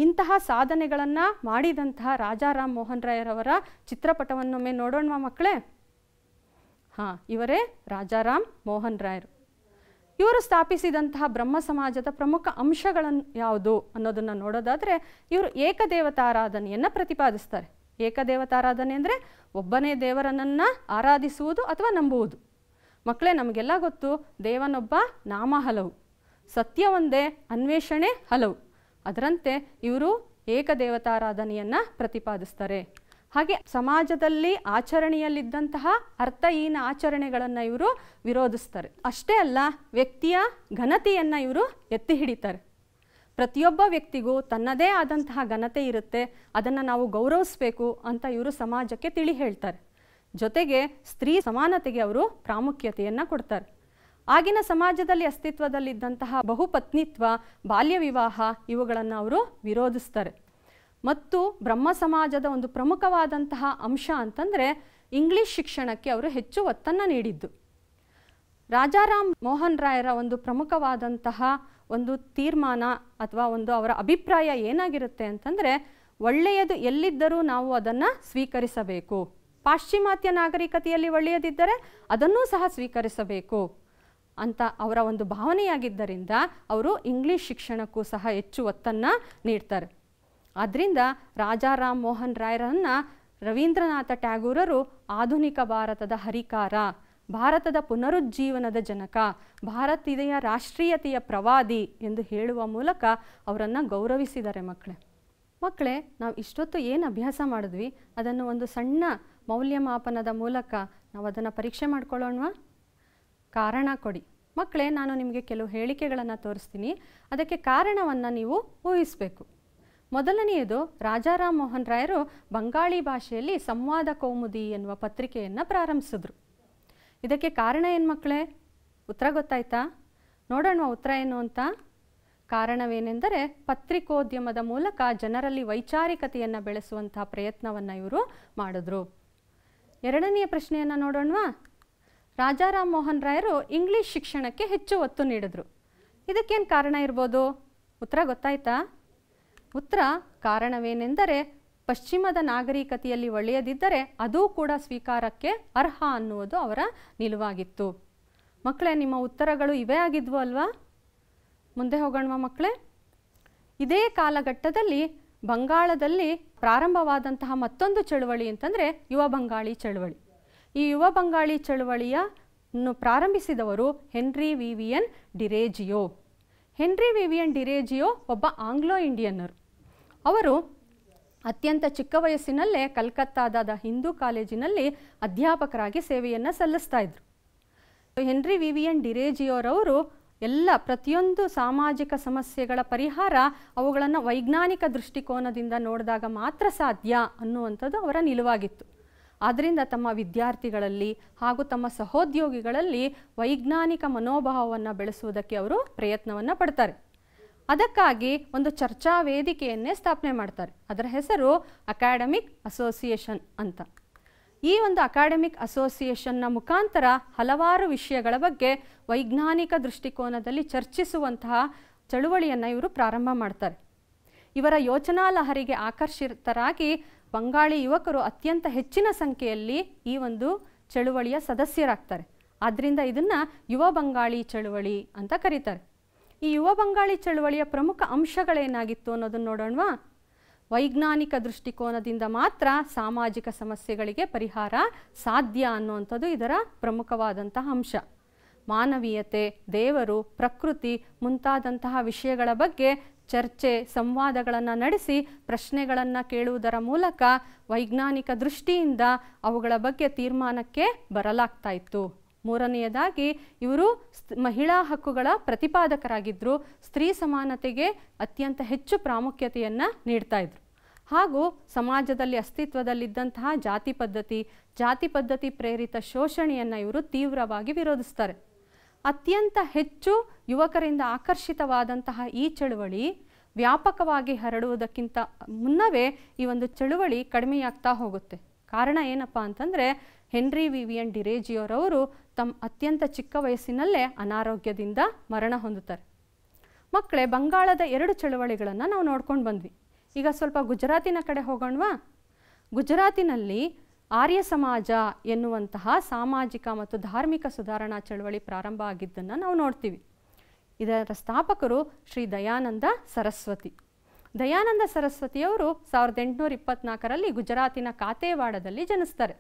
ಇಂತಹ ಸಾಧನೆಗಳನ್ನು ಮಾಡಿದಂತಹ ರಾಜಾರಾಮ್ ಮೋಹನ್ ರಾಯರವರ ಚಿತ್ರಪಟವನ್ನೊಮ್ಮೆ ನೋಡೋಣ ಮಕ್ಕಳೇ ಹಾಂ ಇವರೇ ರಾಜಾರಾಮ್ ಮೋಹನ್ ರಾಯರು ಇವರು ಸ್ಥಾಪಿಸಿದಂತಹ ಬ್ರಹ್ಮ ಸಮಾಜದ ಪ್ರಮುಖ ಅಂಶಗಳನ್ನು ಯಾವುದು ಅನ್ನೋದನ್ನು ನೋಡೋದಾದರೆ ಇವರು ಏಕದೇವತಾರಾಧನೆಯನ್ನು ಪ್ರತಿಪಾದಿಸ್ತಾರೆ ಏಕದೇವತಾರಾಧನೆ ಅಂದರೆ ಒಬ್ಬನೇ ದೇವರನನ್ನು ಆರಾಧಿಸುವುದು ಅಥವಾ ನಂಬುವುದು ಮಕ್ಕಳೇ ನಮಗೆಲ್ಲ ಗೊತ್ತು ದೇವನೊಬ್ಬ ನಾಮ ಹಲವು ಸತ್ಯ ಒಂದೇ ಅನ್ವೇಷಣೆ ಹಲವು ಅದರಂತೆ ಇವರು ಏಕದೇವತಾರಾಧನೆಯನ್ನು ಪ್ರತಿಪಾದಿಸ್ತಾರೆ ಹಾಗೆ ಸಮಾಜದಲ್ಲಿ ಆಚರಣೆಯಲ್ಲಿದ್ದಂತಹ ಅರ್ಥಹೀನ ಆಚರಣೆಗಳನ್ನು ಇವರು ವಿರೋಧಿಸ್ತಾರೆ ಅಷ್ಟೇ ಅಲ್ಲ ವ್ಯಕ್ತಿಯ ಘನತೆಯನ್ನು ಇವರು ಎತ್ತಿ ಹಿಡಿತಾರೆ ಪ್ರತಿಯೊಬ್ಬ ವ್ಯಕ್ತಿಗೂ ತನ್ನದೇ ಆದಂತಹ ಘನತೆ ಇರುತ್ತೆ ಅದನ್ನು ನಾವು ಗೌರವಿಸ್ಬೇಕು ಅಂತ ಇವರು ಸಮಾಜಕ್ಕೆ ತಿಳಿ ಹೇಳ್ತಾರೆ ಜೊತೆಗೆ ಸ್ತ್ರೀ ಸಮಾನತೆಗೆ ಅವರು ಪ್ರಾಮುಖ್ಯತೆಯನ್ನು ಕೊಡ್ತಾರೆ ಆಗಿನ ಸಮಾಜದಲ್ಲಿ ಅಸ್ತಿತ್ವದಲ್ಲಿದ್ದಂತಹ ಬಹುಪತ್ನಿತ್ವ ಬಾಲ್ಯ ವಿವಾಹ ಇವುಗಳನ್ನು ಅವರು ವಿರೋಧಿಸ್ತಾರೆ ಮತ್ತು ಬ್ರಹ್ಮ ಸಮಾಜದ ಒಂದು ಪ್ರಮುಖವಾದಂತಹ ಅಂಶ ಅಂತಂದರೆ ಇಂಗ್ಲಿಷ್ ಶಿಕ್ಷಣಕ್ಕೆ ಅವರು ಹೆಚ್ಚು ಒತ್ತನ್ನು ನೀಡಿದ್ದು ರಾಜಾರಾಮ್ ಮೋಹನ್ ರಾಯರ ಒಂದು ಪ್ರಮುಖವಾದಂತಹ ಒಂದು ತೀರ್ಮಾನ ಅಥವಾ ಒಂದು ಅವರ ಅಭಿಪ್ರಾಯ ಏನಾಗಿರುತ್ತೆ ಅಂತಂದರೆ ಒಳ್ಳೆಯದು ಎಲ್ಲಿದ್ದರೂ ನಾವು ಅದನ್ನು ಸ್ವೀಕರಿಸಬೇಕು ಪಾಶ್ಚಿಮಾತ್ಯ ನಾಗರಿಕತೆಯಲ್ಲಿ ಒಳ್ಳೆಯದಿದ್ದರೆ ಅದನ್ನೂ ಸಹ ಸ್ವೀಕರಿಸಬೇಕು ಅಂತ ಅವರ ಒಂದು ಭಾವನೆಯಾಗಿದ್ದರಿಂದ ಅವರು ಇಂಗ್ಲಿಷ್ ಶಿಕ್ಷಣಕ್ಕೂ ಸಹ ಹೆಚ್ಚು ಒತ್ತನ್ನು ನೀಡ್ತಾರೆ ಆದ್ದರಿಂದ ರಾಜಾ ರಾಮ್ ಮೋಹನ್ ರಾಯರನ್ನು ರವೀಂದ್ರನಾಥ ಟ್ಯಾಗೂರರು ಆಧುನಿಕ ಭಾರತದ ಹರಿಕಾರ ಭಾರತದ ಪುನರುಜ್ಜೀವನದ ಜನಕ ಭಾರತೀಯ ರಾಷ್ಟ್ರೀಯತೆಯ ಪ್ರವಾದಿ ಎಂದು ಹೇಳುವ ಮೂಲಕ ಅವರನ್ನು ಗೌರವಿಸಿದ್ದಾರೆ ಮಕ್ಕಳೇ ಮಕ್ಕಳೇ ನಾವು ಇಷ್ಟೊತ್ತು ಏನು ಅಭ್ಯಾಸ ಮಾಡಿದ್ವಿ ಅದನ್ನು ಒಂದು ಸಣ್ಣ ಮೌಲ್ಯಮಾಪನದ ಮೂಲಕ ನಾವು ಅದನ್ನು ಪರೀಕ್ಷೆ ಮಾಡ್ಕೊಳ್ಳೋಣವಾ ಕಾರಣ ಕೊಡಿ ಮಕ್ಕಳೇ ನಾನು ನಿಮಗೆ ಕೆಲವು ಹೇಳಿಕೆಗಳನ್ನು ತೋರಿಸ್ತೀನಿ ಅದಕ್ಕೆ ಕಾರಣವನ್ನು ನೀವು ಊಹಿಸಬೇಕು ಮೊದಲನೆಯದು ರಾಜಾರಾಮ್ ಮೋಹನ್ ರಾಯರು ಬಂಗಾಳಿ ಭಾಷೆಯಲ್ಲಿ ಸಂವಾದ ಕೌಮುದಿ ಎನ್ನುವ ಪತ್ರಿಕೆಯನ್ನು ಪ್ರಾರಂಭಿಸಿದ್ರು ಇದಕ್ಕೆ ಕಾರಣ ಏನು ಮಕ್ಕಳೇ ಉತ್ತರ ಗೊತ್ತಾಯ್ತಾ ನೋಡೋಣ ಉತ್ತರ ಏನು ಅಂತ ಕಾರಣವೇನೆಂದರೆ ಪತ್ರಿಕೋದ್ಯಮದ ಮೂಲಕ ಜನರಲ್ಲಿ ವೈಚಾರಿಕತೆಯನ್ನು ಬೆಳೆಸುವಂತಹ ಪ್ರಯತ್ನವನ್ನು ಇವರು ಮಾಡಿದ್ರು ಎರಡನೆಯ ಪ್ರಶ್ನೆಯನ್ನು ನೋಡೋಣವಾ ರಾಜಾರಾಮ್ ಮೋಹನ್ ರಾಯರು ಇಂಗ್ಲೀಷ್ ಶಿಕ್ಷಣಕ್ಕೆ ಹೆಚ್ಚು ಒತ್ತು ನೀಡಿದರು ಇದಕ್ಕೇನು ಕಾರಣ ಇರ್ಬೋದು ಉತ್ತರ ಗೊತ್ತಾಯ್ತಾ ಉತ್ತರ ಕಾರಣವೇನೆಂದರೆ ಪಶ್ಚಿಮದ ನಾಗರಿಕತೆಯಲ್ಲಿ ಒಳ್ಳೆಯದಿದ್ದರೆ ಅದೂ ಕೂಡ ಸ್ವೀಕಾರಕ್ಕೆ ಅರ್ಹ ಅನ್ನುವುದು ಅವರ ನಿಲುವಾಗಿತ್ತು ಮಕ್ಕಳೇ ನಿಮ್ಮ ಉತ್ತರಗಳು ಇವೇ ಆಗಿದ್ವು ಅಲ್ವಾ ಮುಂದೆ ಹೋಗೋಣ ಮಕ್ಕಳೇ ಇದೇ ಕಾಲಘಟ್ಟದಲ್ಲಿ ಬಂಗಾಳದಲ್ಲಿ ಪ್ರಾರಂಭವಾದಂತಹ ಮತ್ತೊಂದು ಚಳುವಳಿ ಅಂತಂದರೆ ಯುವ ಬಂಗಾಳಿ ಚಳುವಳಿ ಈ ಯುವ ಬಂಗಾಳಿ ಚಳುವಳಿಯ ಪ್ರಾರಂಭಿಸಿದವರು Henry Vivian Derozio Henry Vivian Derozio ಒಬ್ಬ ಆಂಗ್ಲೋ ಇಂಡಿಯನ್ನರು ಅವರು ಅತ್ಯಂತ ಚಿಕ್ಕ ವಯಸ್ಸಿನಲ್ಲೇ ಕಲ್ಕತ್ತಾದ ಹಿಂದೂ ಕಾಲೇಜಿನಲ್ಲಿ ಅಧ್ಯಾಪಕರಾಗಿ ಸೇವೆಯನ್ನು ಸಲ್ಲಿಸ್ತಾ ಇದ್ರು ಹೆನ್ರಿ ವಿವಿಯನ್ ಡಿರೇಜಿಯವರವರು ಎಲ್ಲ ಪ್ರತಿಯೊಂದು ಸಾಮಾಜಿಕ ಸಮಸ್ಯೆಗಳ ಪರಿಹಾರ ಅವುಗಳನ್ನು ವೈಜ್ಞಾನಿಕ ದೃಷ್ಟಿಕೋನದಿಂದ ನೋಡಿದಾಗ ಮಾತ್ರ ಸಾಧ್ಯ ಅನ್ನುವಂಥದ್ದು ಅವರ ನಿಲುವಾಗಿತ್ತು ಆದ್ದರಿಂದ ತಮ್ಮ ವಿದ್ಯಾರ್ಥಿಗಳಲ್ಲಿ ಹಾಗೂ ತಮ್ಮ ಸಹೋದ್ಯೋಗಿಗಳಲ್ಲಿ ವೈಜ್ಞಾನಿಕ ಮನೋಭಾವವನ್ನು ಬೆಳೆಸುವುದಕ್ಕೆ ಅವರು ಪ್ರಯತ್ನವನ್ನು ಪಡ್ತಾರೆ ಅದಕ್ಕಾಗಿ ಒಂದು ಚರ್ಚಾ ವೇದಿಕೆಯನ್ನೇ ಸ್ಥಾಪನೆ ಮಾಡ್ತಾರೆ ಅದರ ಹೆಸರು ಅಕಾಡೆಮಿಕ್ ಅಸೋಸಿಯೇಷನ್ ಅಂತ ಈ ಒಂದು ಅಕಾಡೆಮಿಕ್ ಅಸೋಸಿಯೇಷನ್ನ ಮುಖಾಂತರ ಹಲವಾರು ವಿಷಯಗಳ ಬಗ್ಗೆ ವೈಜ್ಞಾನಿಕ ದೃಷ್ಟಿಕೋನದಲ್ಲಿ ಚರ್ಚಿಸುವಂತಹ ಚಳುವಳಿಯನ್ನು ಇವರು ಪ್ರಾರಂಭ ಮಾಡ್ತಾರೆ ಇವರ ಯೋಚನಾ ಲಹರಿಗೆ ಆಕರ್ಷಿತರಾಗಿ ಬಂಗಾಳಿ ಯುವಕರು ಅತ್ಯಂತ ಹೆಚ್ಚಿನ ಸಂಖ್ಯೆಯಲ್ಲಿ ಈ ಒಂದು ಚಳುವಳಿಯ ಸದಸ್ಯರಾಗ್ತಾರೆ ಆದ್ದರಿಂದ ಇದನ್ನು ಯುವ ಬಂಗಾಳಿ ಚಳುವಳಿ ಅಂತ ಕರೀತಾರೆ ಈ ಯುವ ಬಂಗಾಳಿ ಚಳುವಳಿಯ ಪ್ರಮುಖ ಅಂಶಗಳೇನಾಗಿತ್ತು ಅನ್ನೋದನ್ನು ನೋಡೋಣವಾ ವೈಜ್ಞಾನಿಕ ದೃಷ್ಟಿಕೋನದಿಂದ ಮಾತ್ರ ಸಾಮಾಜಿಕ ಸಮಸ್ಯೆಗಳಿಗೆ ಪರಿಹಾರ ಸಾಧ್ಯ ಅನ್ನುವಂಥದ್ದು ಇದರ ಪ್ರಮುಖವಾದಂತಹ ಅಂಶ ಮಾನವೀಯತೆ ದೇವರು ಪ್ರಕೃತಿ ಮುಂತಾದಂತಹ ವಿಷಯಗಳ ಬಗ್ಗೆ ಚರ್ಚೆ ಸಂವಾದಗಳನ್ನು ನಡೆಸಿ ಪ್ರಶ್ನೆಗಳನ್ನು ಕೇಳುವುದರ ಮೂಲಕ ವೈಜ್ಞಾನಿಕ ದೃಷ್ಟಿಯಿಂದ ಅವುಗಳ ಬಗ್ಗೆ ತೀರ್ಮಾನಕ್ಕೆ ಬರಲಾಗ್ತಾ ಇತ್ತು ಮೂರನೆಯದಾಗಿ ಇವರು ಮಹಿಳಾ ಹಕ್ಕುಗಳ ಪ್ರತಿಪಾದಕರಾಗಿದ್ದರು ಸ್ತ್ರೀ ಸಮಾನತೆಗೆ ಅತ್ಯಂತ ಹೆಚ್ಚು ಪ್ರಾಮುಖ್ಯತೆಯನ್ನು ನೀಡ್ತಾ ಇದ್ರು ಹಾಗೂ ಸಮಾಜದಲ್ಲಿ ಅಸ್ತಿತ್ವದಲ್ಲಿದ್ದಂತಹ ಜಾತಿ ಪದ್ಧತಿ ಜಾತಿ ಪದ್ಧತಿ ಪ್ರೇರಿತ ಶೋಷಣೆಯನ್ನು ಇವರು ತೀವ್ರವಾಗಿ ವಿರೋಧಿಸ್ತಾರೆ ಅತ್ಯಂತ ಹೆಚ್ಚು ಯುವಕರಿಂದ ಆಕರ್ಷಿತವಾದಂತಹ ಈ ಚಳುವಳಿ ವ್ಯಾಪಕವಾಗಿ ಹರಡುವುದಕ್ಕಿಂತ ಮುನ್ನವೇ ಈ ಒಂದು ಚಳುವಳಿ ಕಡಿಮೆಯಾಗ್ತಾ ಹೋಗುತ್ತೆ ಕಾರಣ ಏನಪ್ಪ ಅಂತಂದರೆ ಹೆನ್ರಿ ವಿವಿಯನ್ ಡಿರೇಜಿಯವರವರು ತಮ್ಮ ಅತ್ಯಂತ ಚಿಕ್ಕ ವಯಸ್ಸಿನಲ್ಲೇ ಅನಾರೋಗ್ಯದಿಂದ ಮರಣ ಹೊಂದುತ್ತಾರೆ ಮಕ್ಕಳೇ ಬಂಗಾಳದ ಎರಡು ಚಳುವಳಿಗಳನ್ನು ನಾವು ನೋಡ್ಕೊಂಡು ಬಂದ್ವಿ ಈಗ ಸ್ವಲ್ಪ ಗುಜರಾತಿನ ಕಡೆ ಹೋಗೋಣವಾ ಗುಜರಾತಿನಲ್ಲಿ ಆರ್ಯ ಸಮಾಜ ಎನ್ನುವಂತಹ ಸಾಮಾಜಿಕ ಮತ್ತು ಧಾರ್ಮಿಕ ಸುಧಾರಣಾ ಚಳವಳಿ ಪ್ರಾರಂಭ ಆಗಿದ್ದನ್ನು ನಾವು ನೋಡ್ತೀವಿ ಇದರ ಸ್ಥಾಪಕರು ಶ್ರೀ ದಯಾನಂದ ಸರಸ್ವತಿ ದಯಾನಂದ ಸರಸ್ವತಿಯವರು ಸಾವಿರದ ಎಂಟುನೂರ ಇಪ್ಪತ್ತ್ನಾಲ್ಕರಲ್ಲಿ ಗುಜರಾತಿನ ಕಾತೇವಾಡದಲ್ಲಿ ಜನಿಸ್ತಾರೆ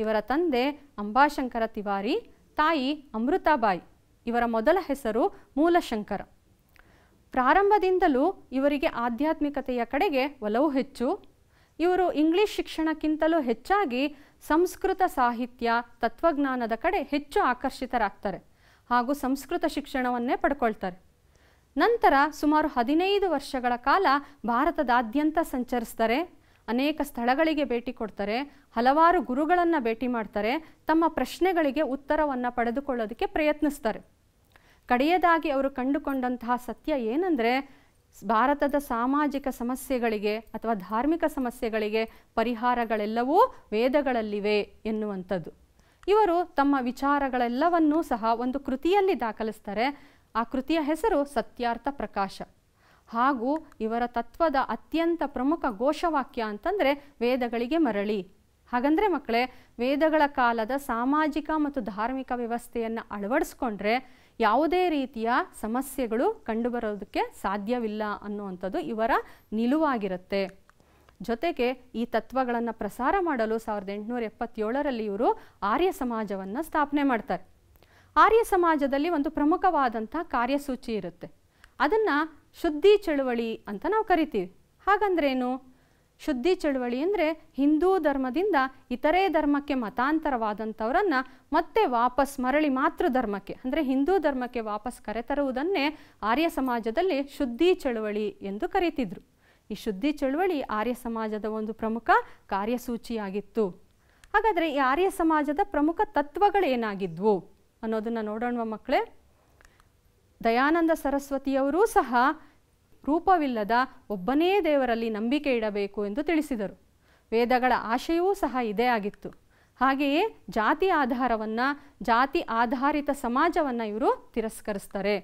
ಇವರ ತಂದೆ ಅಂಬಾಶಂಕರ ತಿವಾರಿ ತಾಯಿ ಅಮೃತಾಬಾಯಿ ಇವರ ಮೊದಲ ಹೆಸರು ಮೂಲಶಂಕರ ಪ್ರಾರಂಭದಿಂದಲೂ ಇವರಿಗೆ ಆಧ್ಯಾತ್ಮಿಕತೆಯ ಕಡೆಗೆ ಒಲವು ಹೆಚ್ಚು ಇವರು ಇಂಗ್ಲಿಷ್ ಶಿಕ್ಷಣಕ್ಕಿಂತಲೂ ಹೆಚ್ಚಾಗಿ ಸಂಸ್ಕೃತ ಸಾಹಿತ್ಯ ತತ್ವಜ್ಞಾನದ ಕಡೆ ಹೆಚ್ಚು ಆಕರ್ಷಿತರಾಗ್ತಾರೆ ಹಾಗೂ ಸಂಸ್ಕೃತ ಶಿಕ್ಷಣವನ್ನೇ ಪಡ್ಕೊಳ್ತಾರೆ ನಂತರ ಸುಮಾರು ಹದಿನೈದು ವರ್ಷಗಳ ಕಾಲ ಭಾರತದಾದ್ಯಂತ ಸಂಚರಿಸ್ತಾರೆ ಅನೇಕ ಸ್ಥಳಗಳಿಗೆ ಭೇಟಿ ಕೊಡ್ತಾರೆ ಹಲವಾರು ಗುರುಗಳನ್ನು ಭೇಟಿ ಮಾಡ್ತಾರೆ ತಮ್ಮ ಪ್ರಶ್ನೆಗಳಿಗೆ ಉತ್ತರವನ್ನು ಪಡೆದುಕೊಳ್ಳೋದಕ್ಕೆ ಪ್ರಯತ್ನಿಸ್ತಾರೆ ಕಡೆಯದಾಗಿ ಅವರು ಕಂಡುಕೊಂಡಂತಹ ಸತ್ಯ ಏನಂದರೆ ಭಾರತದ ಸಾಮಾಜಿಕ ಸಮಸ್ಯೆಗಳಿಗೆ ಅಥವಾ ಧಾರ್ಮಿಕ ಸಮಸ್ಯೆಗಳಿಗೆ ಪರಿಹಾರಗಳೆಲ್ಲವೂ ವೇದಗಳಲ್ಲಿವೆ ಎನ್ನುವಂಥದ್ದು ಇವರು ತಮ್ಮ ವಿಚಾರಗಳೆಲ್ಲವನ್ನೂ ಸಹ ಒಂದು ಕೃತಿಯಲ್ಲಿ ದಾಖಲಿಸ್ತಾರೆ ಆ ಕೃತಿಯ ಹೆಸರು ಸತ್ಯಾರ್ಥ ಪ್ರಕಾಶ ಹಾಗೂ ಇವರ ತತ್ವದ ಅತ್ಯಂತ ಪ್ರಮುಖ ಘೋಷವಾಕ್ಯ ಅಂತಂದರೆ ವೇದಗಳಿಗೆ ಮರಳಿ ಹಾಗಂದರೆ ಮಕ್ಕಳೇ ವೇದಗಳ ಕಾಲದ ಸಾಮಾಜಿಕ ಮತ್ತು ಧಾರ್ಮಿಕ ವ್ಯವಸ್ಥೆಯನ್ನು ಅಳವಡಿಸ್ಕೊಂಡ್ರೆ ಯಾವುದೇ ರೀತಿಯ ಸಮಸ್ಯೆಗಳು ಕಂಡುಬರೋದಕ್ಕೆ ಸಾಧ್ಯವಿಲ್ಲ ಅನ್ನುವಂಥದ್ದು ಇವರ ನಿಲುವಾಗಿರುತ್ತೆ ಜೊತೆಗೆ ಈ ತತ್ವಗಳನ್ನು ಪ್ರಸಾರ ಮಾಡಲು ಸಾವಿರದ ಎಂಟುನೂರ ಎಪ್ಪತ್ತೇಳರಲ್ಲಿ ಇವರು ಆರ್ಯ ಸಮಾಜವನ್ನು ಸ್ಥಾಪನೆ ಮಾಡ್ತಾರೆ ಆರ್ಯ ಸಮಾಜದಲ್ಲಿ ಒಂದು ಪ್ರಮುಖವಾದಂಥ ಕಾರ್ಯಸೂಚಿ ಇರುತ್ತೆ ಅದನ್ನು ಶುದ್ಧಿ ಚಳುವಳಿ ಅಂತ ನಾವು ಕರಿತೀವಿ ಹಾಗಂದ್ರೇನು ಶುದ್ಧಿ ಚಳುವಳಿ ಅಂದರೆ ಹಿಂದೂ ಧರ್ಮದಿಂದ ಇತರೆ ಧರ್ಮಕ್ಕೆ ಮತಾಂತರವಾದಂಥವರನ್ನು ಮತ್ತೆ ವಾಪಸ್ ಮರಳಿ ಮಾತೃ ಧರ್ಮಕ್ಕೆ ಅಂದರೆ ಹಿಂದೂ ಧರ್ಮಕ್ಕೆ ವಾಪಸ್ ಕರೆತರುವುದನ್ನೇ ಆರ್ಯ ಸಮಾಜದಲ್ಲಿ ಶುದ್ಧಿ ಚಳುವಳಿ ಎಂದು ಕರೀತಿದ್ರು ಈ ಶುದ್ಧಿ ಚಳುವಳಿ ಆರ್ಯ ಸಮಾಜದ ಒಂದು ಪ್ರಮುಖ ಕಾರ್ಯಸೂಚಿಯಾಗಿತ್ತು ಹಾಗಾದರೆ ಈ ಆರ್ಯ ಸಮಾಜದ ಪ್ರಮುಖ ತತ್ವಗಳೇನಾಗಿದ್ವು ಅನ್ನೋದನ್ನು ನೋಡೋಣ ಮಕ್ಕಳೇ ದಯಾನಂದ ಸರಸ್ವತಿಯವರೂ ಸಹ ರೂಪವಿಲ್ಲದ ಒಬ್ಬನೇ ದೇವರಲ್ಲಿ ನಂಬಿಕೆ ಇಡಬೇಕು ಎಂದು ತಿಳಿಸಿದರು ವೇದಗಳ ಆಶಯವೂ ಸಹ ಇದೇ ಆಗಿತ್ತು ಹಾಗೆಯೇ ಜಾತಿ ಆಧಾರವನ್ನು ಜಾತಿ ಆಧಾರಿತ ಸಮಾಜವನ್ನು ಇವರು ತಿರಸ್ಕರಿಸ್ತಾರೆ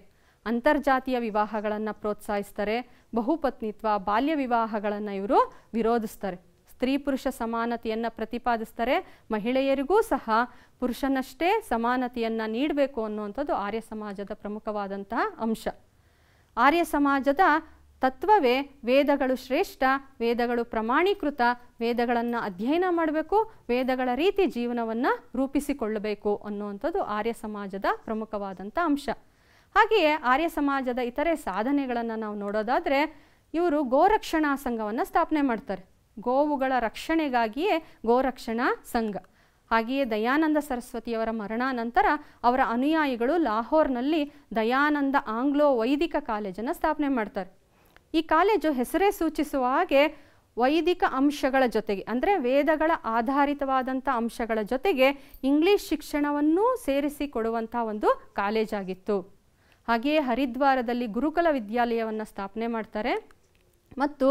ಅಂತರ್ಜಾತಿಯ ವಿವಾಹಗಳನ್ನು ಪ್ರೋತ್ಸಾಹಿಸ್ತಾರೆ ಬಹುಪತ್ನಿತ್ವ ಬಾಲ್ಯ ವಿವಾಹಗಳನ್ನು ಇವರು ವಿರೋಧಿಸ್ತಾರೆ ಸ್ತ್ರೀ ಪುರುಷ ಸಮಾನತೆಯನ್ನು ಪ್ರತಿಪಾದಿಸ್ತಾರೆ ಮಹಿಳೆಯರಿಗೂ ಸಹ ಪುರುಷನಷ್ಟೇ ಸಮಾನತೆಯನ್ನು ನೀಡಬೇಕು ಅನ್ನುವಂಥದ್ದು ಆರ್ಯ ಸಮಾಜದ ಪ್ರಮುಖವಾದಂತಹ ಅಂಶ ಆರ್ಯ ಸಮಾಜದ ತತ್ವವೇ ವೇದಗಳು ಶ್ರೇಷ್ಠ ವೇದಗಳು ಪ್ರಮಾಣೀಕೃತ ವೇದಗಳನ್ನು ಅಧ್ಯಯನ ಮಾಡಬೇಕು ವೇದಗಳ ರೀತಿ ಜೀವನವನ್ನು ರೂಪಿಸಿಕೊಳ್ಳಬೇಕು ಅನ್ನುವಂಥದ್ದು ಆರ್ಯ ಸಮಾಜದ ಪ್ರಮುಖವಾದಂಥ ಅಂಶ ಹಾಗೆಯೇ ಆರ್ಯ ಸಮಾಜದ ಇತರೆ ಸಾಧನೆಗಳನ್ನು ನಾವು ನೋಡೋದಾದರೆ ಇವರು ಗೋರಕ್ಷಣಾ ಸಂಘವನ್ನು ಸ್ಥಾಪನೆ ಮಾಡ್ತಾರೆ ಗೋವುಗಳ ರಕ್ಷಣೆಗಾಗಿಯೇ ಗೋರಕ್ಷಣಾ ಸಂಘ ಹಾಗೆಯೇ ದಯಾನಂದ ಸರಸ್ವತಿಯವರ ಮರಣಾನಂತರ ಅವರ ಅನುಯಾಯಿಗಳು ಲಾಹೋರ್ನಲ್ಲಿ ದಯಾನಂದ ಆಂಗ್ಲೋ ವೈದಿಕ ಕಾಲೇಜನ್ನು ಸ್ಥಾಪನೆ ಮಾಡ್ತಾರೆ ಈ ಕಾಲೇಜು ಹೆಸರೇ ಸೂಚಿಸುವ ಹಾಗೆ ವೈದಿಕ ಅಂಶಗಳ ಜೊತೆಗೆ ಅಂದರೆ ವೇದಗಳ ಆಧಾರಿತವಾದಂಥ ಅಂಶಗಳ ಜೊತೆಗೆ ಇಂಗ್ಲೀಷ್ ಶಿಕ್ಷಣವನ್ನೂ ಸೇರಿಸಿ ಒಂದು ಕಾಲೇಜಾಗಿತ್ತು ಹಾಗೆಯೇ ಹರಿದ್ವಾರದಲ್ಲಿ ಗುರುಕುಲ ವಿದ್ಯಾಲಯವನ್ನು ಸ್ಥಾಪನೆ ಮಾಡ್ತಾರೆ ಮತ್ತು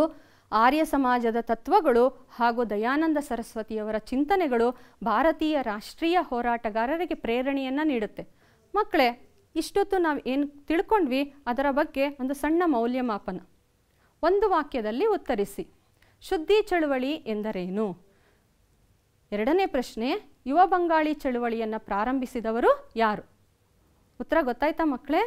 ಆರ್ಯ ಸಮಾಜದ ತತ್ವಗಳು ಹಾಗೂ ದಯಾನಂದ ಸರಸ್ವತಿಯವರ ಚಿಂತನೆಗಳು ಭಾರತೀಯ ರಾಷ್ಟ್ರೀಯ ಹೋರಾಟಗಾರರಿಗೆ ಪ್ರೇರಣೆಯನ್ನು ನೀಡುತ್ತೆ ಮಕ್ಕಳೇ ಇಷ್ಟೊತ್ತು ನಾವು ಏನು ತಿಳ್ಕೊಂಡ್ವಿ ಅದರ ಬಗ್ಗೆ ಒಂದು ಸಣ್ಣ ಮೌಲ್ಯಮಾಪನ ಒಂದು ವಾಕ್ಯದಲ್ಲಿ ಉತ್ತರಿಸಿ ಶುದ್ಧಿ ಚಳುವಳಿ ಎಂದರೇನು ಎರಡನೇ ಪ್ರಶ್ನೆ ಯುವ ಬಂಗಾಳಿ ಚಳುವಳಿಯನ್ನು ಪ್ರಾರಂಭಿಸಿದವರು ಯಾರು ಉತ್ತರ ಗೊತ್ತಾಯ್ತಾ ಮಕ್ಕಳೇ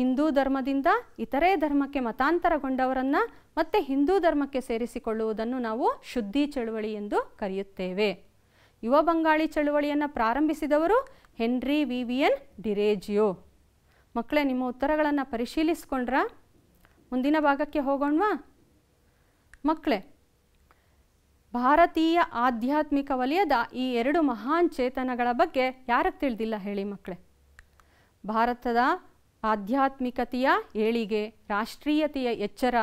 ಹಿಂದೂ ಧರ್ಮದಿಂದ ಇತರೆ ಧರ್ಮಕ್ಕೆ ಮತಾಂತರಗೊಂಡವರನ್ನು ಮತ್ತೆ ಹಿಂದೂ ಧರ್ಮಕ್ಕೆ ಸೇರಿಸಿಕೊಳ್ಳುವುದನ್ನು ನಾವು ಶುದ್ಧಿ ಚಳುವಳಿ ಎಂದು ಕರೆಯುತ್ತೇವೆ ಯುವ ಬಂಗಾಳಿ ಚಳುವಳಿಯನ್ನು ಪ್ರಾರಂಭಿಸಿದವರು ಹೆನ್ರಿ ವಿವಿಯನ್ ಡಿರೇಜಿಯೋ ಮಕ್ಕಳೇ ನಿಮ್ಮ ಉತ್ತರಗಳನ್ನು ಪರಿಶೀಲಿಸ್ಕೊಂಡ್ರ ಮುಂದಿನ ಭಾಗಕ್ಕೆ ಹೋಗೋಣವಾ ಮಕ್ಕಳೇ ಭಾರತೀಯ ಆಧ್ಯಾತ್ಮಿಕ ವಲಯದ ಈ ಎರಡು ಮಹಾನ್ ಚೇತನಗಳ ಬಗ್ಗೆ ಯಾರಿಗೆ ತಿಳಿದಿಲ್ಲ ಹೇಳಿ ಮಕ್ಕಳೇ ಭಾರತದ ಆಧ್ಯಾತ್ಮಿಕತೆಯ ಏಳಿಗೆ ರಾಷ್ಟ್ರೀಯತೆಯ ಎಚ್ಚರ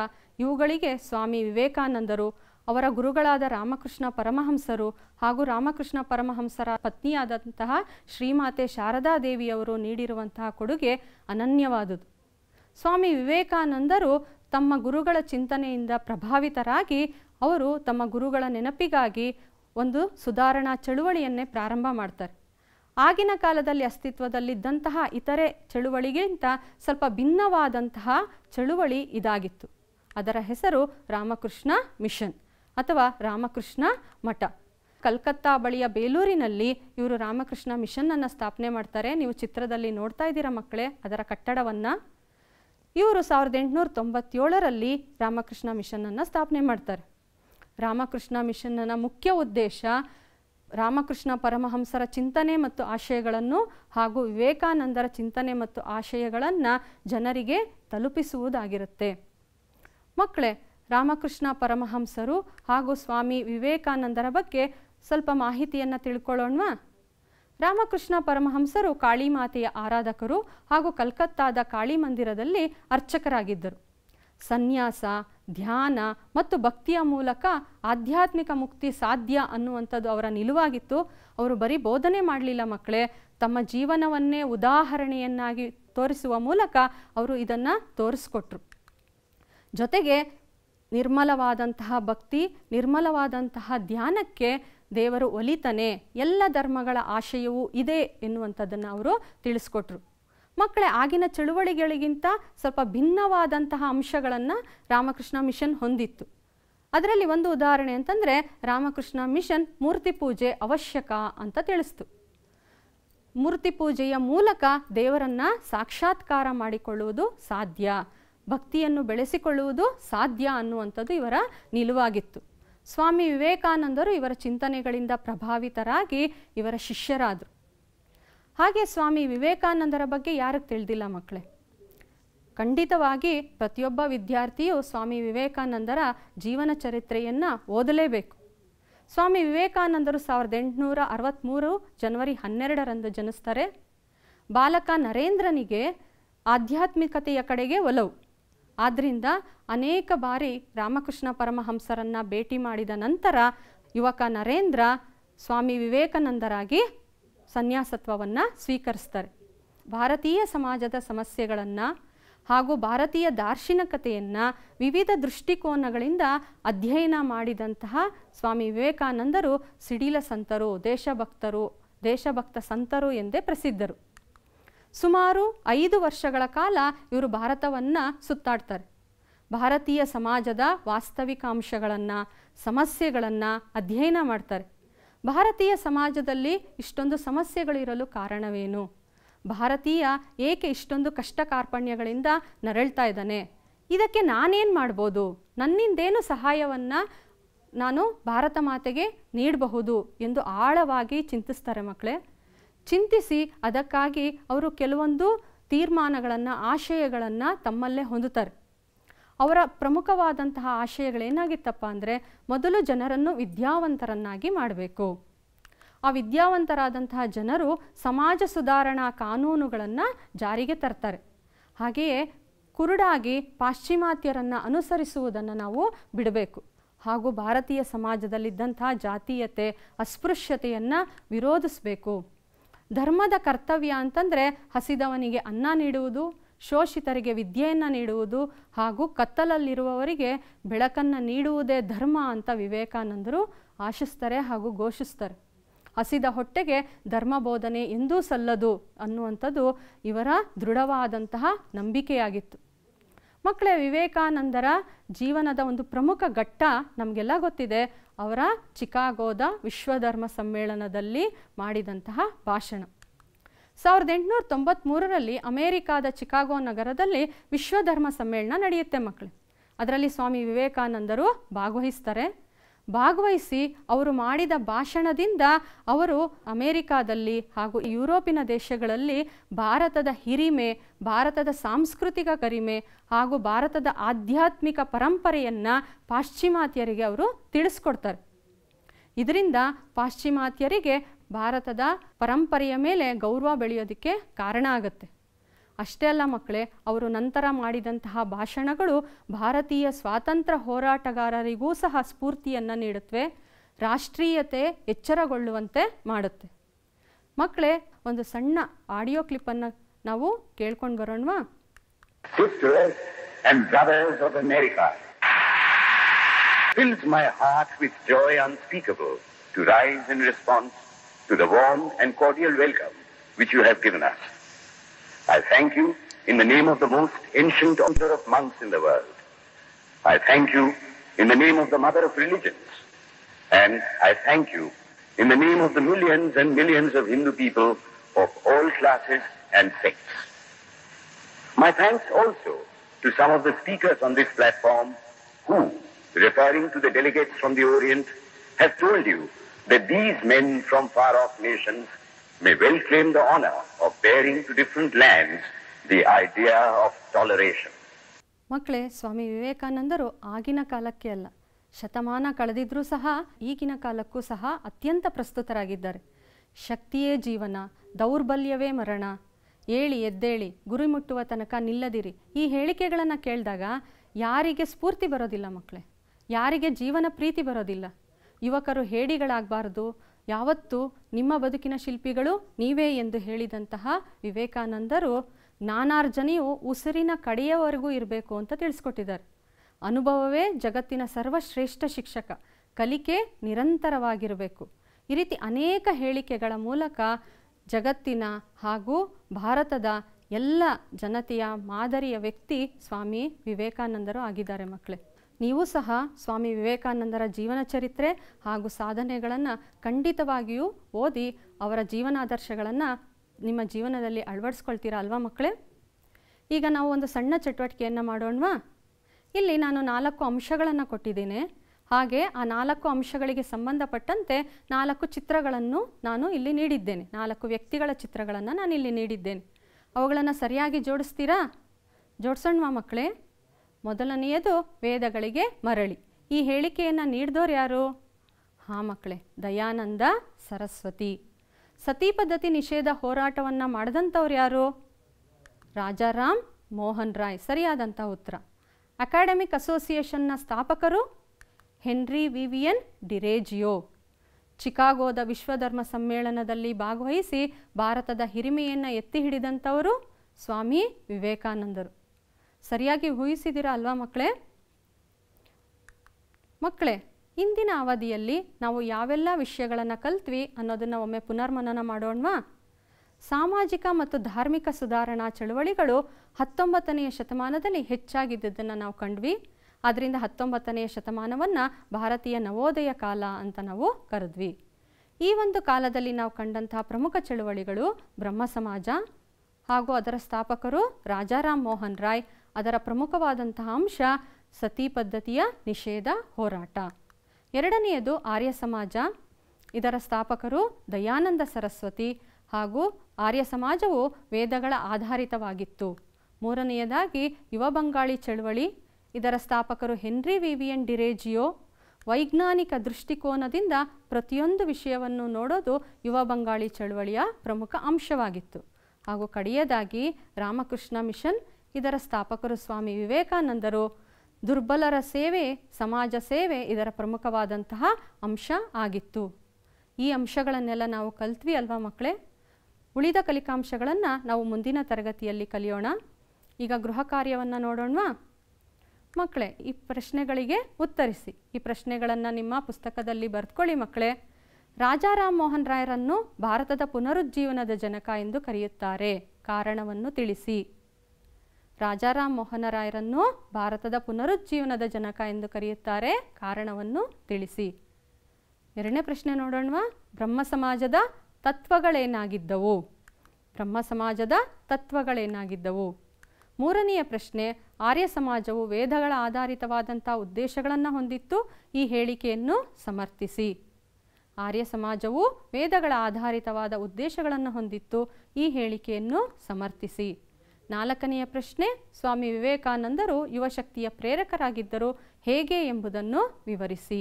ಇವುಗಳಿಗೆ ಸ್ವಾಮಿ ವಿವೇಕಾನಂದರು ಅವರ ಗುರುಗಳಾದ ರಾಮಕೃಷ್ಣ ಪರಮಹಂಸರು ಹಾಗೂ ರಾಮಕೃಷ್ಣ ಪರಮಹಂಸರ ಪತ್ನಿಯಾದಂತಹ ಶ್ರೀಮಾತೆ ಶಾರದಾ ದೇವಿಯವರು ನೀಡಿರುವಂತಹ ಕೊಡುಗೆ ಅನನ್ಯವಾದುದು ಸ್ವಾಮಿ ವಿವೇಕಾನಂದರು ತಮ್ಮ ಗುರುಗಳ ಚಿಂತನೆಯಿಂದ ಪ್ರಭಾವಿತರಾಗಿ ಅವರು ತಮ್ಮ ಗುರುಗಳ ನೆನಪಿಗಾಗಿ ಒಂದು ಸುಧಾರಣಾ ಚಳುವಳಿಯನ್ನೇ ಪ್ರಾರಂಭ ಮಾಡ್ತಾರೆ ಆಗಿನ ಕಾಲದಲ್ಲಿ ಅಸ್ತಿತ್ವದಲ್ಲಿದ್ದಂತಹ ಇತರೆ ಚಳುವಳಿಗಿಂತ ಸ್ವಲ್ಪ ಭಿನ್ನವಾದಂತಹ ಚಳುವಳಿ ಇದಾಗಿತ್ತು ಅದರ ಹೆಸರು ರಾಮಕೃಷ್ಣ ಮಿಷನ್ ಅಥವಾ ರಾಮಕೃಷ್ಣ ಮಠ ಕಲ್ಕತ್ತಾ ಬಳಿಯ ಬೇಲೂರಿನಲ್ಲಿ ಇವರು ರಾಮಕೃಷ್ಣ ಮಿಷನ್ನನ್ನು ಸ್ಥಾಪನೆ ಮಾಡ್ತಾರೆ ನೀವು ಚಿತ್ರದಲ್ಲಿ ನೋಡ್ತಾ ಇದ್ದೀರಾ ಮಕ್ಕಳೇ ಅದರ ಕಟ್ಟಡವನ್ನು ಇವರು ಸಾವಿರದ ಎಂಟುನೂರ ತೊಂಬತ್ತೇಳರಲ್ಲಿ ರಾಮಕೃಷ್ಣ ಮಿಷನ್ನನ್ನು ಸ್ಥಾಪನೆ ಮಾಡ್ತಾರೆ ರಾಮಕೃಷ್ಣ ಮಿಷನ್ನ ಮುಖ್ಯ ಉದ್ದೇಶ ರಾಮಕೃಷ್ಣ ಪರಮಹಂಸರ ಚಿಂತನೆ ಮತ್ತು ಆಶಯಗಳನ್ನು ಹಾಗೂ ವಿವೇಕಾನಂದರ ಚಿಂತನೆ ಮತ್ತು ಆಶಯಗಳನ್ನು ಜನರಿಗೆ ತಲುಪಿಸುವುದಾಗಿರುತ್ತೆ ಮಕ್ಕಳೇ ರಾಮಕೃಷ್ಣ ಪರಮಹಂಸರು ಹಾಗೂ ಸ್ವಾಮಿ ವಿವೇಕಾನಂದರ ಬಗ್ಗೆ ಸ್ವಲ್ಪ ಮಾಹಿತಿಯನ್ನು ತಿಳ್ಕೊಳ್ಳೋಣವಾ ರಾಮಕೃಷ್ಣ ಪರಮಹಂಸರು ಕಾಳಿಮಾತೆಯ ಆರಾಧಕರು ಹಾಗೂ ಕಲ್ಕತ್ತಾದ ಕಾಳಿ ಮಂದಿರದಲ್ಲಿ ಅರ್ಚಕರಾಗಿದ್ದರು ಸನ್ಯಾಸ ಧ್ಯಾನ ಮತ್ತು ಭಕ್ತಿಯ ಮೂಲಕ ಆಧ್ಯಾತ್ಮಿಕ ಮುಕ್ತಿ ಸಾಧ್ಯ ಅನ್ನುವಂಥದ್ದು ಅವರ ನಿಲುವಾಗಿತ್ತು ಅವರು ಬರೀ ಬೋಧನೆ ಮಾಡಲಿಲ್ಲ ಮಕ್ಕಳೇ ತಮ್ಮ ಜೀವನವನ್ನೇ ಉದಾಹರಣೆಯನ್ನಾಗಿ ತೋರಿಸುವ ಮೂಲಕ ಅವರು ಇದನ್ನು ತೋರಿಸ್ಕೊಟ್ರು ಜೊತೆಗೆ ನಿರ್ಮಲವಾದಂತಹ ಭಕ್ತಿ ನಿರ್ಮಲವಾದಂತಹ ಧ್ಯಾನಕ್ಕೆ ದೇವರು ಒಲಿತನೆ ಎಲ್ಲ ಧರ್ಮಗಳ ಆಶಯವೂ ಇದೆ ಎನ್ನುವಂಥದ್ದನ್ನು ಅವರು ತಿಳಿಸ್ಕೊಟ್ರು ಮಕ್ಕಳೇ ಆಗಿನ ಚಳುವಳಿಗಳಿಗಿಂತ ಸ್ವಲ್ಪ ಭಿನ್ನವಾದಂತಹ ಅಂಶಗಳನ್ನು ರಾಮಕೃಷ್ಣ ಮಿಷನ್ ಹೊಂದಿತ್ತು ಅದರಲ್ಲಿ ಒಂದು ಉದಾಹರಣೆ ಅಂತಂದರೆ ರಾಮಕೃಷ್ಣ ಮಿಷನ್ ಮೂರ್ತಿ ಪೂಜೆ ಅವಶ್ಯಕ ಅಂತ ತಿಳಿಸ್ತು ಮೂರ್ತಿ ಪೂಜೆಯ ಮೂಲಕ ದೇವರನ್ನು ಸಾಕ್ಷಾತ್ಕಾರ ಮಾಡಿಕೊಳ್ಳುವುದು ಸಾಧ್ಯ ಭಕ್ತಿಯನ್ನು ಬೆಳೆಸಿಕೊಳ್ಳುವುದು ಸಾಧ್ಯ ಅನ್ನುವಂಥದ್ದು ಇವರ ನಿಲುವಾಗಿತ್ತು ಸ್ವಾಮಿ ವಿವೇಕಾನಂದರು ಇವರ ಚಿಂತನೆಗಳಿಂದ ಪ್ರಭಾವಿತರಾಗಿ ಇವರ ಶಿಷ್ಯರಾದರು ಹಾಗೆ ಸ್ವಾಮಿ ವಿವೇಕಾನಂದರ ಬಗ್ಗೆ ಯಾರಿಗೆ ತಿಳಿದಿಲ್ಲ ಮಕ್ಕಳೇ ಖಂಡಿತವಾಗಿ ಪ್ರತಿಯೊಬ್ಬ ವಿದ್ಯಾರ್ಥಿಯು ಸ್ವಾಮಿ ವಿವೇಕಾನಂದರ ಜೀವನ ಚರಿತ್ರೆಯನ್ನು ಓದಲೇಬೇಕು ಸ್ವಾಮಿ ವಿವೇಕಾನಂದರು ಸಾವಿರದ ಎಂಟುನೂರ ಅರವತ್ತ್ಮೂರು ಜನವರಿ ಹನ್ನೆರಡರಂದು ಜನಿಸ್ತಾರೆ ಬಾಲಕ ನರೇಂದ್ರನಿಗೆ ಆಧ್ಯಾತ್ಮಿಕತೆಯ ಕಡೆಗೆ ಒಲವು ಆದ್ದರಿಂದ ಅನೇಕ ಬಾರಿ ರಾಮಕೃಷ್ಣ ಪರಮಹಂಸರನ್ನು ಭೇಟಿ ಮಾಡಿದ ನಂತರ ಯುವಕ ನರೇಂದ್ರ ಸ್ವಾಮಿ ವಿವೇಕಾನಂದರಾಗಿ ಸನ್ಯಾಸತ್ವವನ್ನು ಸ್ವೀಕರಿಸ್ತಾರೆ ಭಾರತೀಯ ಸಮಾಜದ ಸಮಸ್ಯೆಗಳನ್ನು ಹಾಗೂ ಭಾರತೀಯ ದಾರ್ಶನಿಕತೆಯನ್ನು ವಿವಿಧ ದೃಷ್ಟಿಕೋನಗಳಿಂದ ಅಧ್ಯಯನ ಮಾಡಿದಂತಹ ಸ್ವಾಮಿ ವಿವೇಕಾನಂದರು ಸಿಡಿಲ ಸಂತರು ದೇಶಭಕ್ತರು ದೇಶಭಕ್ತ ಸಂತರು ಎಂದೇ ಪ್ರಸಿದ್ಧರು ಸುಮಾರು ಐದು ವರ್ಷಗಳ ಕಾಲ ಇವರು ಭಾರತವನ್ನು ಸುತ್ತಾಡ್ತಾರೆ ಭಾರತೀಯ ಸಮಾಜದ ವಾಸ್ತವಿಕ ಅಂಶಗಳನ್ನು ಸಮಸ್ಯೆಗಳನ್ನು ಅಧ್ಯಯನ ಮಾಡ್ತಾರೆ ಭಾರತೀಯ ಸಮಾಜದಲ್ಲಿ ಇಷ್ಟೊಂದು ಸಮಸ್ಯೆಗಳಿರಲು ಕಾರಣವೇನು ಭಾರತೀಯ ಏಕೆ ಇಷ್ಟೊಂದು ಕಷ್ಟ ಕಾರ್ಪಣ್ಯಗಳಿಂದ ನರಳ್ತಾ ಇದ್ದಾನೆ ಇದಕ್ಕೆ ನಾನೇನು ಮಾಡ್ಬೋದು ನನ್ನಿಂದೇನು ಸಹಾಯವನ್ನು ನಾನು ಭಾರತ ಮಾತೆಗೆ ನೀಡಬಹುದು ಎಂದು ಆಳವಾಗಿ ಚಿಂತಿಸ್ತಾರೆ ಮಕ್ಕಳೇ ಚಿಂತಿಸಿ ಅದಕ್ಕಾಗಿ ಅವರು ಕೆಲವೊಂದು ತೀರ್ಮಾನಗಳನ್ನು ಆಶಯಗಳನ್ನು ತಮ್ಮಲ್ಲೇ ಹೊಂದುತ್ತಾರೆ ಅವರ ಪ್ರಮುಖವಾದಂತಹ ಆಶಯಗಳೇನಾಗಿತ್ತಪ್ಪ ಅಂದರೆ ಮೊದಲು ಜನರನ್ನು ವಿದ್ಯಾವಂತರನ್ನಾಗಿ ಮಾಡಬೇಕು ಆ ವಿದ್ಯಾವಂತರಾದಂತಹ ಜನರು ಸಮಾಜ ಸುಧಾರಣಾ ಕಾನೂನುಗಳನ್ನು ಜಾರಿಗೆ ತರ್ತಾರೆ ಹಾಗೆಯೇ ಕುರುಡಾಗಿ ಪಾಶ್ಚಿಮಾತ್ಯರನ್ನು ಅನುಸರಿಸುವುದನ್ನು ನಾವು ಬಿಡಬೇಕು ಹಾಗೂ ಭಾರತೀಯ ಸಮಾಜದಲ್ಲಿದ್ದಂತಹ ಜಾತೀಯತೆ ಅಸ್ಪೃಶ್ಯತೆಯನ್ನು ವಿರೋಧಿಸಬೇಕು ಧರ್ಮದ ಕರ್ತವ್ಯ ಅಂತಂದರೆ ಹಸಿದವನಿಗೆ ಅನ್ನ ನೀಡುವುದು ಶೋಷಿತರಿಗೆ ವಿದ್ಯೆಯನ್ನು ನೀಡುವುದು ಹಾಗೂ ಕತ್ತಲಲ್ಲಿರುವವರಿಗೆ ಬೆಳಕನ್ನು ನೀಡುವುದೇ ಧರ್ಮ ಅಂತ ವಿವೇಕಾನಂದರು ಆಶಿಸ್ತಾರೆ ಹಾಗೂ ಘೋಷಿಸ್ತಾರೆ ಹಸಿದ ಹೊಟ್ಟೆಗೆ ಧರ್ಮ ಬೋಧನೆ ಎಂದೂ ಸಲ್ಲದು ಅನ್ನುವಂಥದ್ದು ಇವರ ದೃಢವಾದಂತಹ ನಂಬಿಕೆಯಾಗಿತ್ತು ಮಕ್ಕಳೇ ವಿವೇಕಾನಂದರ ಜೀವನದ ಒಂದು ಪ್ರಮುಖ ಘಟ್ಟ ನಮಗೆಲ್ಲ ಗೊತ್ತಿದೆ ಅವರ ಚಿಕಾಗೋದ ವಿಶ್ವಧರ್ಮ ಸಮ್ಮೇಳನದಲ್ಲಿ ಮಾಡಿದಂತಹ ಭಾಷಣ ಸಾವಿರದ ಎಂಟುನೂರ ತೊಂಬತ್ತ್ಮೂರರಲ್ಲಿ ಅಮೇರಿಕಾದ ಚಿಕಾಗೋ ನಗರದಲ್ಲಿ ವಿಶ್ವಧರ್ಮ ಸಮ್ಮೇಳನ ನಡೆಯುತ್ತೆ ಮಕ್ಕಳು ಅದರಲ್ಲಿ ಸ್ವಾಮಿ ವಿವೇಕಾನಂದರು ಭಾಗವಹಿಸ್ತಾರೆ ಭಾಗವಹಿಸಿ ಅವರು ಮಾಡಿದ ಭಾಷಣದಿಂದ ಅವರು ಅಮೇರಿಕಾದಲ್ಲಿ ಹಾಗೂ ಯುರೋಪಿನ ದೇಶಗಳಲ್ಲಿ ಭಾರತದ ಹಿರಿಮೆ ಭಾರತದ ಸಾಂಸ್ಕೃತಿಕ ಕರಿಮೆ ಹಾಗೂ ಭಾರತದ ಆಧ್ಯಾತ್ಮಿಕ ಪರಂಪರೆಯನ್ನು ಪಾಶ್ಚಿಮಾತ್ಯರಿಗೆ ಅವರು ತಿಳಿಸ್ಕೊಡ್ತಾರೆ ಇದರಿಂದ ಪಾಶ್ಚಿಮಾತ್ಯರಿಗೆ ಭಾರತದ ಪರಂಪರೆಯ ಮೇಲೆ ಗೌರವ ಬೆಳೆಯೋದಕ್ಕೆ ಕಾರಣ ಆಗುತ್ತೆ ಅಷ್ಟೇ ಅಲ್ಲ ಮಕ್ಕಳೇ ಅವರು ನಂತರ ಮಾಡಿದಂತಹ ಭಾಷಣಗಳು ಭಾರತೀಯ ಸ್ವಾತಂತ್ರ್ಯ ಹೋರಾಟಗಾರರಿಗೂ ಸಹ ಸ್ಫೂರ್ತಿಯನ್ನು ನೀಡುತ್ತವೆ ರಾಷ್ಟ್ರೀಯತೆ ಎಚ್ಚರಗೊಳ್ಳುವಂತೆ ಮಾಡುತ್ತೆ ಮಕ್ಕಳೇ ಒಂದು ಸಣ್ಣ ಆಡಿಯೋ ಕ್ಲಿಪ್ಪನ್ನು ನಾವು ಕೇಳ್ಕೊಂಡು ಬರೋಣವಾ fills my heart with joy unspeakable to rise in response to the warm and cordial welcome which you have given us. I thank you in the name of the most ancient order of monks in the world. I thank you in the name of the mother of religions. And I thank you in the name of the millions and millions of Hindu people of all classes and sects. My thanks also to some of the speakers on this platform who, referring to the delegates from the Orient, have told you that these men from far-off nations may well claim the honor of bearing to different lands the idea of toleration. ಮಕ್ಕಳೇ ಸ್ವಾಮಿ ವಿವೇಕಾನಂದರು ಆಗಿನ ಕಾಲಕ್ಕೆ ಅಲ್ಲ ಶತಮಾನ ಕಳೆದಿದ್ರೂ ಸಹ ಈಗಿನ ಕಾಲಕ್ಕೂ ಸಹ ಅತ್ಯಂತ ಪ್ರಸ್ತುತರಾಗಿದ್ದಾರೆ ಶಕ್ತಿಯೇ ಜೀವನ ದೌರ್ಬಲ್ಯವೇ ಮರಣ ಏಳಿ ಎದ್ದೇಳಿ ಗುರಿ ಮುಟ್ಟುವ ತನಕ ನಿಲ್ಲದಿರಿ ಈ ಹೇಳಿಕೆಗಳನ್ನು ಕೇಳಿದಾಗ ಯಾರಿಗೆ ಸ್ಫೂರ್ತಿ ಬರೋದಿಲ್ಲ ಮಕ್ಕಳೇ ಯಾರಿಗೆ ಜೀವನ ಪ್ರೀತಿ ಬರೋದಿಲ್ಲ ಯುವಕರು ಹೇಡಿಗಳಾಗಬಾರ್ದು ಯಾವತ್ತು ನಿಮ್ಮ ಬದುಕಿನ ಶಿಲ್ಪಿಗಳು ನೀವೇ ಎಂದು ಹೇಳಿದಂತಹ ವಿವೇಕಾನಂದರು ನಾನಾರ್ಜನೆಯು ಉಸಿರಿನ ಕಡೆಯವರೆಗೂ ಇರಬೇಕು ಅಂತ ತಿಳಿಸ್ಕೊಟ್ಟಿದ್ದಾರೆ ಅನುಭವವೇ ಜಗತ್ತಿನ ಸರ್ವಶ್ರೇಷ್ಠ ಶಿಕ್ಷಕ ಕಲಿಕೆ ನಿರಂತರವಾಗಿರಬೇಕು ಈ ರೀತಿ ಅನೇಕ ಹೇಳಿಕೆಗಳ ಮೂಲಕ ಜಗತ್ತಿನ ಹಾಗೂ ಭಾರತದ ಎಲ್ಲ ಜನತೆಯ ಮಾದರಿಯ ವ್ಯಕ್ತಿ ಸ್ವಾಮಿ ವಿವೇಕಾನಂದರು ಆಗಿದ್ದಾರೆ ಮಕ್ಕಳೇ ನೀವು ಸಹ ಸ್ವಾಮಿ ವಿವೇಕಾನಂದರ ಜೀವನ ಚರಿತ್ರೆ ಹಾಗೂ ಸಾಧನೆಗಳನ್ನು ಖಂಡಿತವಾಗಿಯೂ ಓದಿ ಅವರ ಜೀವನಾದರ್ಶಗಳನ್ನು ನಿಮ್ಮ ಜೀವನದಲ್ಲಿ ಅಳವಡಿಸ್ಕೊಳ್ತೀರಾ ಅಲ್ವಾ ಮಕ್ಕಳೇ ಈಗ ನಾವು ಒಂದು ಸಣ್ಣ ಚಟುವಟಿಕೆಯನ್ನು ಮಾಡೋಣವಾ ಇಲ್ಲಿ ನಾನು ನಾಲ್ಕು ಅಂಶಗಳನ್ನು ಕೊಟ್ಟಿದ್ದೇನೆ ಹಾಗೆ ಆ ನಾಲ್ಕು ಅಂಶಗಳಿಗೆ ಸಂಬಂಧಪಟ್ಟಂತೆ ನಾಲ್ಕು ಚಿತ್ರಗಳನ್ನು ನಾನು ಇಲ್ಲಿ ನೀಡಿದ್ದೇನೆ ನಾಲ್ಕು ವ್ಯಕ್ತಿಗಳ ಚಿತ್ರಗಳನ್ನು ನಾನು ಇಲ್ಲಿ ನೀಡಿದ್ದೇನೆ ಅವುಗಳನ್ನು ಸರಿಯಾಗಿ ಜೋಡಿಸ್ತೀರಾ ಜೋಡಿಸೋಣವಾ ಮಕ್ಕಳೇ ಮೊದಲನೆಯದು ವೇದಗಳಿಗೆ ಮರಳಿ ಈ ಹೇಳಿಕೆಯನ್ನು ನೀಡಿದವ್ರು ಯಾರು ಹಾ ಮಕ್ಕಳೇ ದಯಾನಂದ ಸರಸ್ವತಿ ಸತಿ ಪದ್ಧತಿ ನಿಷೇಧ ಹೋರಾಟವನ್ನು ಮಾಡಿದಂಥವ್ರು ಯಾರು ರಾಜಾರಾಮ್ ಮೋಹನ್ ರಾಯ್ ಸರಿಯಾದಂಥ ಉತ್ತರ ಅಕಾಡೆಮಿಕ್ ಅಸೋಸಿಯೇಷನ್ನ ಸ್ಥಾಪಕರು ಹೆನ್ರಿ ವಿವಿಯನ್ ಡಿರೇಜಿಯೋ ಚಿಕಾಗೋದ ವಿಶ್ವಧರ್ಮ ಸಮ್ಮೇಳನದಲ್ಲಿ ಭಾಗವಹಿಸಿ ಭಾರತದ ಹಿರಿಮೆಯನ್ನು ಎತ್ತಿ ಹಿಡಿದಂಥವರು ಸ್ವಾಮಿ ವಿವೇಕಾನಂದರು ಸರಿಯಾಗಿ ಊಹಿಸಿದ್ದೀರಾ ಅಲ್ವಾ ಮಕ್ಕಳೇ ಮಕ್ಕಳೇ ಇಂದಿನ ಅವಧಿಯಲ್ಲಿ ನಾವು ಯಾವೆಲ್ಲ ವಿಷಯಗಳನ್ನು ಕಲ್ತ್ವಿ ಅನ್ನೋದನ್ನು ಒಮ್ಮೆ ಪುನರ್ಮನನ ಮಾಡೋಣವಾ ಸಾಮಾಜಿಕ ಮತ್ತು ಧಾರ್ಮಿಕ ಸುಧಾರಣಾ ಚಳುವಳಿಗಳು ಹತ್ತೊಂಬತ್ತನೆಯ ಶತಮಾನದಲ್ಲಿ ಹೆಚ್ಚಾಗಿದ್ದುದನ್ನು ನಾವು ಕಂಡ್ವಿ ಅದರಿಂದ ಹತ್ತೊಂಬತ್ತನೆಯ ಶತಮಾನವನ್ನು ಭಾರತೀಯ ನವೋದಯ ಕಾಲ ಅಂತ ನಾವು ಕರೆದ್ವಿ ಈ ಒಂದು ಕಾಲದಲ್ಲಿ ನಾವು ಕಂಡಂತಹ ಪ್ರಮುಖ ಚಳುವಳಿಗಳು ಬ್ರಹ್ಮ ಸಮಾಜ ಹಾಗೂ ಅದರ ಸ್ಥಾಪಕರು ರಾಜಾರಾಮ್ ಮೋಹನ್ ರಾಯ್ ಅದರ ಪ್ರಮುಖವಾದಂತಹ ಅಂಶ ಸತಿ ಪದ್ಧತಿಯ ನಿಷೇಧ ಹೋರಾಟ ಎರಡನೆಯದು ಆರ್ಯ ಸಮಾಜ ಇದರ ಸ್ಥಾಪಕರು ದಯಾನಂದ ಸರಸ್ವತಿ ಹಾಗೂ ಆರ್ಯ ಸಮಾಜವು ವೇದಗಳ ಆಧಾರಿತವಾಗಿತ್ತು ಮೂರನೆಯದಾಗಿ ಯುವ ಬಂಗಾಳಿ ಚಳವಳಿ ಇದರ ಸ್ಥಾಪಕರು ಹೆನ್ರಿ ವಿವಿಯನ್ ಡಿರೇಜಿಯೋ ವೈಜ್ಞಾನಿಕ ದೃಷ್ಟಿಕೋನದಿಂದ ಪ್ರತಿಯೊಂದು ವಿಷಯವನ್ನು ನೋಡೋದು ಯುವ ಬಂಗಾಳಿ ಚಳವಳಿಯ ಪ್ರಮುಖ ಅಂಶವಾಗಿತ್ತು ಹಾಗೂ ಕಡೆಯದಾಗಿ ರಾಮಕೃಷ್ಣ ಮಿಷನ್ ಇದರ ಸ್ಥಾಪಕರು ಸ್ವಾಮಿ ವಿವೇಕಾನಂದರು ದುರ್ಬಲರ ಸೇವೆ ಸಮಾಜ ಸೇವೆ ಇದರ ಪ್ರಮುಖವಾದಂತಹ ಅಂಶ ಆಗಿತ್ತು ಈ ಅಂಶಗಳನ್ನೆಲ್ಲ ನಾವು ಕಲ್ತ್ವಿ ಅಲ್ವಾ ಮಕ್ಕಳೇ ಉಳಿದ ಕಲಿಕಾಂಶಗಳನ್ನು ನಾವು ಮುಂದಿನ ತರಗತಿಯಲ್ಲಿ ಕಲಿಯೋಣ ಈಗ ಗೃಹ ಕಾರ್ಯವನ್ನು ನೋಡೋಣವಾ ಮಕ್ಕಳೇ ಈ ಪ್ರಶ್ನೆಗಳಿಗೆ ಉತ್ತರಿಸಿ ಈ ಪ್ರಶ್ನೆಗಳನ್ನು ನಿಮ್ಮ ಪುಸ್ತಕದಲ್ಲಿ ಬರೆದುಕೊಳ್ಳಿ ಮಕ್ಕಳೇ ರಾಜಾರಾಮ್ ಮೋಹನ್ ರಾಯರನ್ನು ಭಾರತದ ಪುನರುಜ್ಜೀವನದ ಜನಕ ಎಂದು ಕರೆಯುತ್ತಾರೆ ಕಾರಣವನ್ನು ತಿಳಿಸಿ ರಾಜಾರಾಮ್ ಮೋಹನ ರಾಯರನ್ನು ಭಾರತದ ಪುನರುಜ್ಜೀವನದ ಜನಕ ಎಂದು ಕರೆಯುತ್ತಾರೆ ಕಾರಣವನ್ನು ತಿಳಿಸಿ ಎರಡನೇ ಪ್ರಶ್ನೆ ನೋಡೋಣ ಬ್ರಹ್ಮ ಸಮಾಜದ ತತ್ವಗಳೇನಾಗಿದ್ದವು ಬ್ರಹ್ಮ ಸಮಾಜದ ತತ್ವಗಳೇನಾಗಿದ್ದವು ಮೂರನೆಯ ಪ್ರಶ್ನೆ ಆರ್ಯ ಸಮಾಜವು ವೇದಗಳ ಆಧಾರಿತವಾದಂಥ ಉದ್ದೇಶಗಳನ್ನು ಹೊಂದಿತ್ತು ಈ ಹೇಳಿಕೆಯನ್ನು ಸಮರ್ಥಿಸಿ ಆರ್ಯ ಸಮಾಜವು ವೇದಗಳ ಆಧಾರಿತವಾದ ಉದ್ದೇಶಗಳನ್ನು ಹೊಂದಿತ್ತು ಈ ಹೇಳಿಕೆಯನ್ನು ಸಮರ್ಥಿಸಿ ನಾಲ್ಕನೆಯ ಪ್ರಶ್ನೆ ಸ್ವಾಮಿ ವಿವೇಕಾನಂದರು ಯುವಶಕ್ತಿಯ ಪ್ರೇರಕರಾಗಿದ್ದರು ಹೇಗೆ ಎಂಬುದನ್ನು ವಿವರಿಸಿ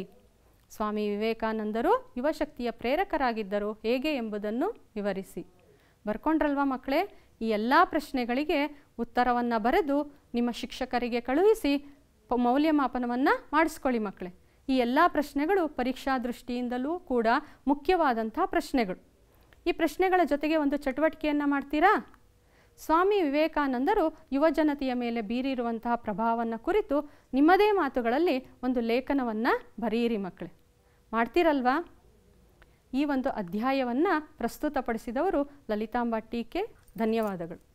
ಸ್ವಾಮಿ ವಿವೇಕಾನಂದರು ಯುವಶಕ್ತಿಯ ಪ್ರೇರಕರಾಗಿದ್ದರು ಹೇಗೆ ಎಂಬುದನ್ನು ವಿವರಿಸಿ ಬರ್ಕೊಂಡ್ರಲ್ವಾ ಮಕ್ಕಳೇ ಈ ಎಲ್ಲ ಪ್ರಶ್ನೆಗಳಿಗೆ ಉತ್ತರವನ್ನು ಬರೆದು ನಿಮ್ಮ ಶಿಕ್ಷಕರಿಗೆ ಕಳುಹಿಸಿ ಮೌಲ್ಯಮಾಪನವನ್ನು ಮಾಡಿಸ್ಕೊಳ್ಳಿ ಮಕ್ಕಳೇ ಈ ಎಲ್ಲ ಪ್ರಶ್ನೆಗಳು ಪರೀಕ್ಷಾ ದೃಷ್ಟಿಯಿಂದಲೂ ಕೂಡ ಮುಖ್ಯವಾದಂಥ ಪ್ರಶ್ನೆಗಳು ಈ ಪ್ರಶ್ನೆಗಳ ಜೊತೆಗೆ ಒಂದು ಚಟುವಟಿಕೆಯನ್ನು ಮಾಡ್ತೀರಾ ಸ್ವಾಮಿ ವಿವೇಕಾನಂದರು ಯುವ ಜನತೆಯ ಮೇಲೆ ಬೀರಿರುವಂತಹ ಪ್ರಭಾವವನ್ನು ಕುರಿತು ನಿಮ್ಮದೇ ಮಾತುಗಳಲ್ಲಿ ಒಂದು ಲೇಖನವನ್ನು ಬರೆಯಿರಿ ಮಕ್ಕಳೇ ಮಾಡ್ತೀರಲ್ವಾ ಈ ಒಂದು ಅಧ್ಯಾಯವನ್ನು ಪ್ರಸ್ತುತಪಡಿಸಿದವರು ಲಲಿತಾಂಬಾ ಟೀಕೆ ಧನ್ಯವಾದಗಳು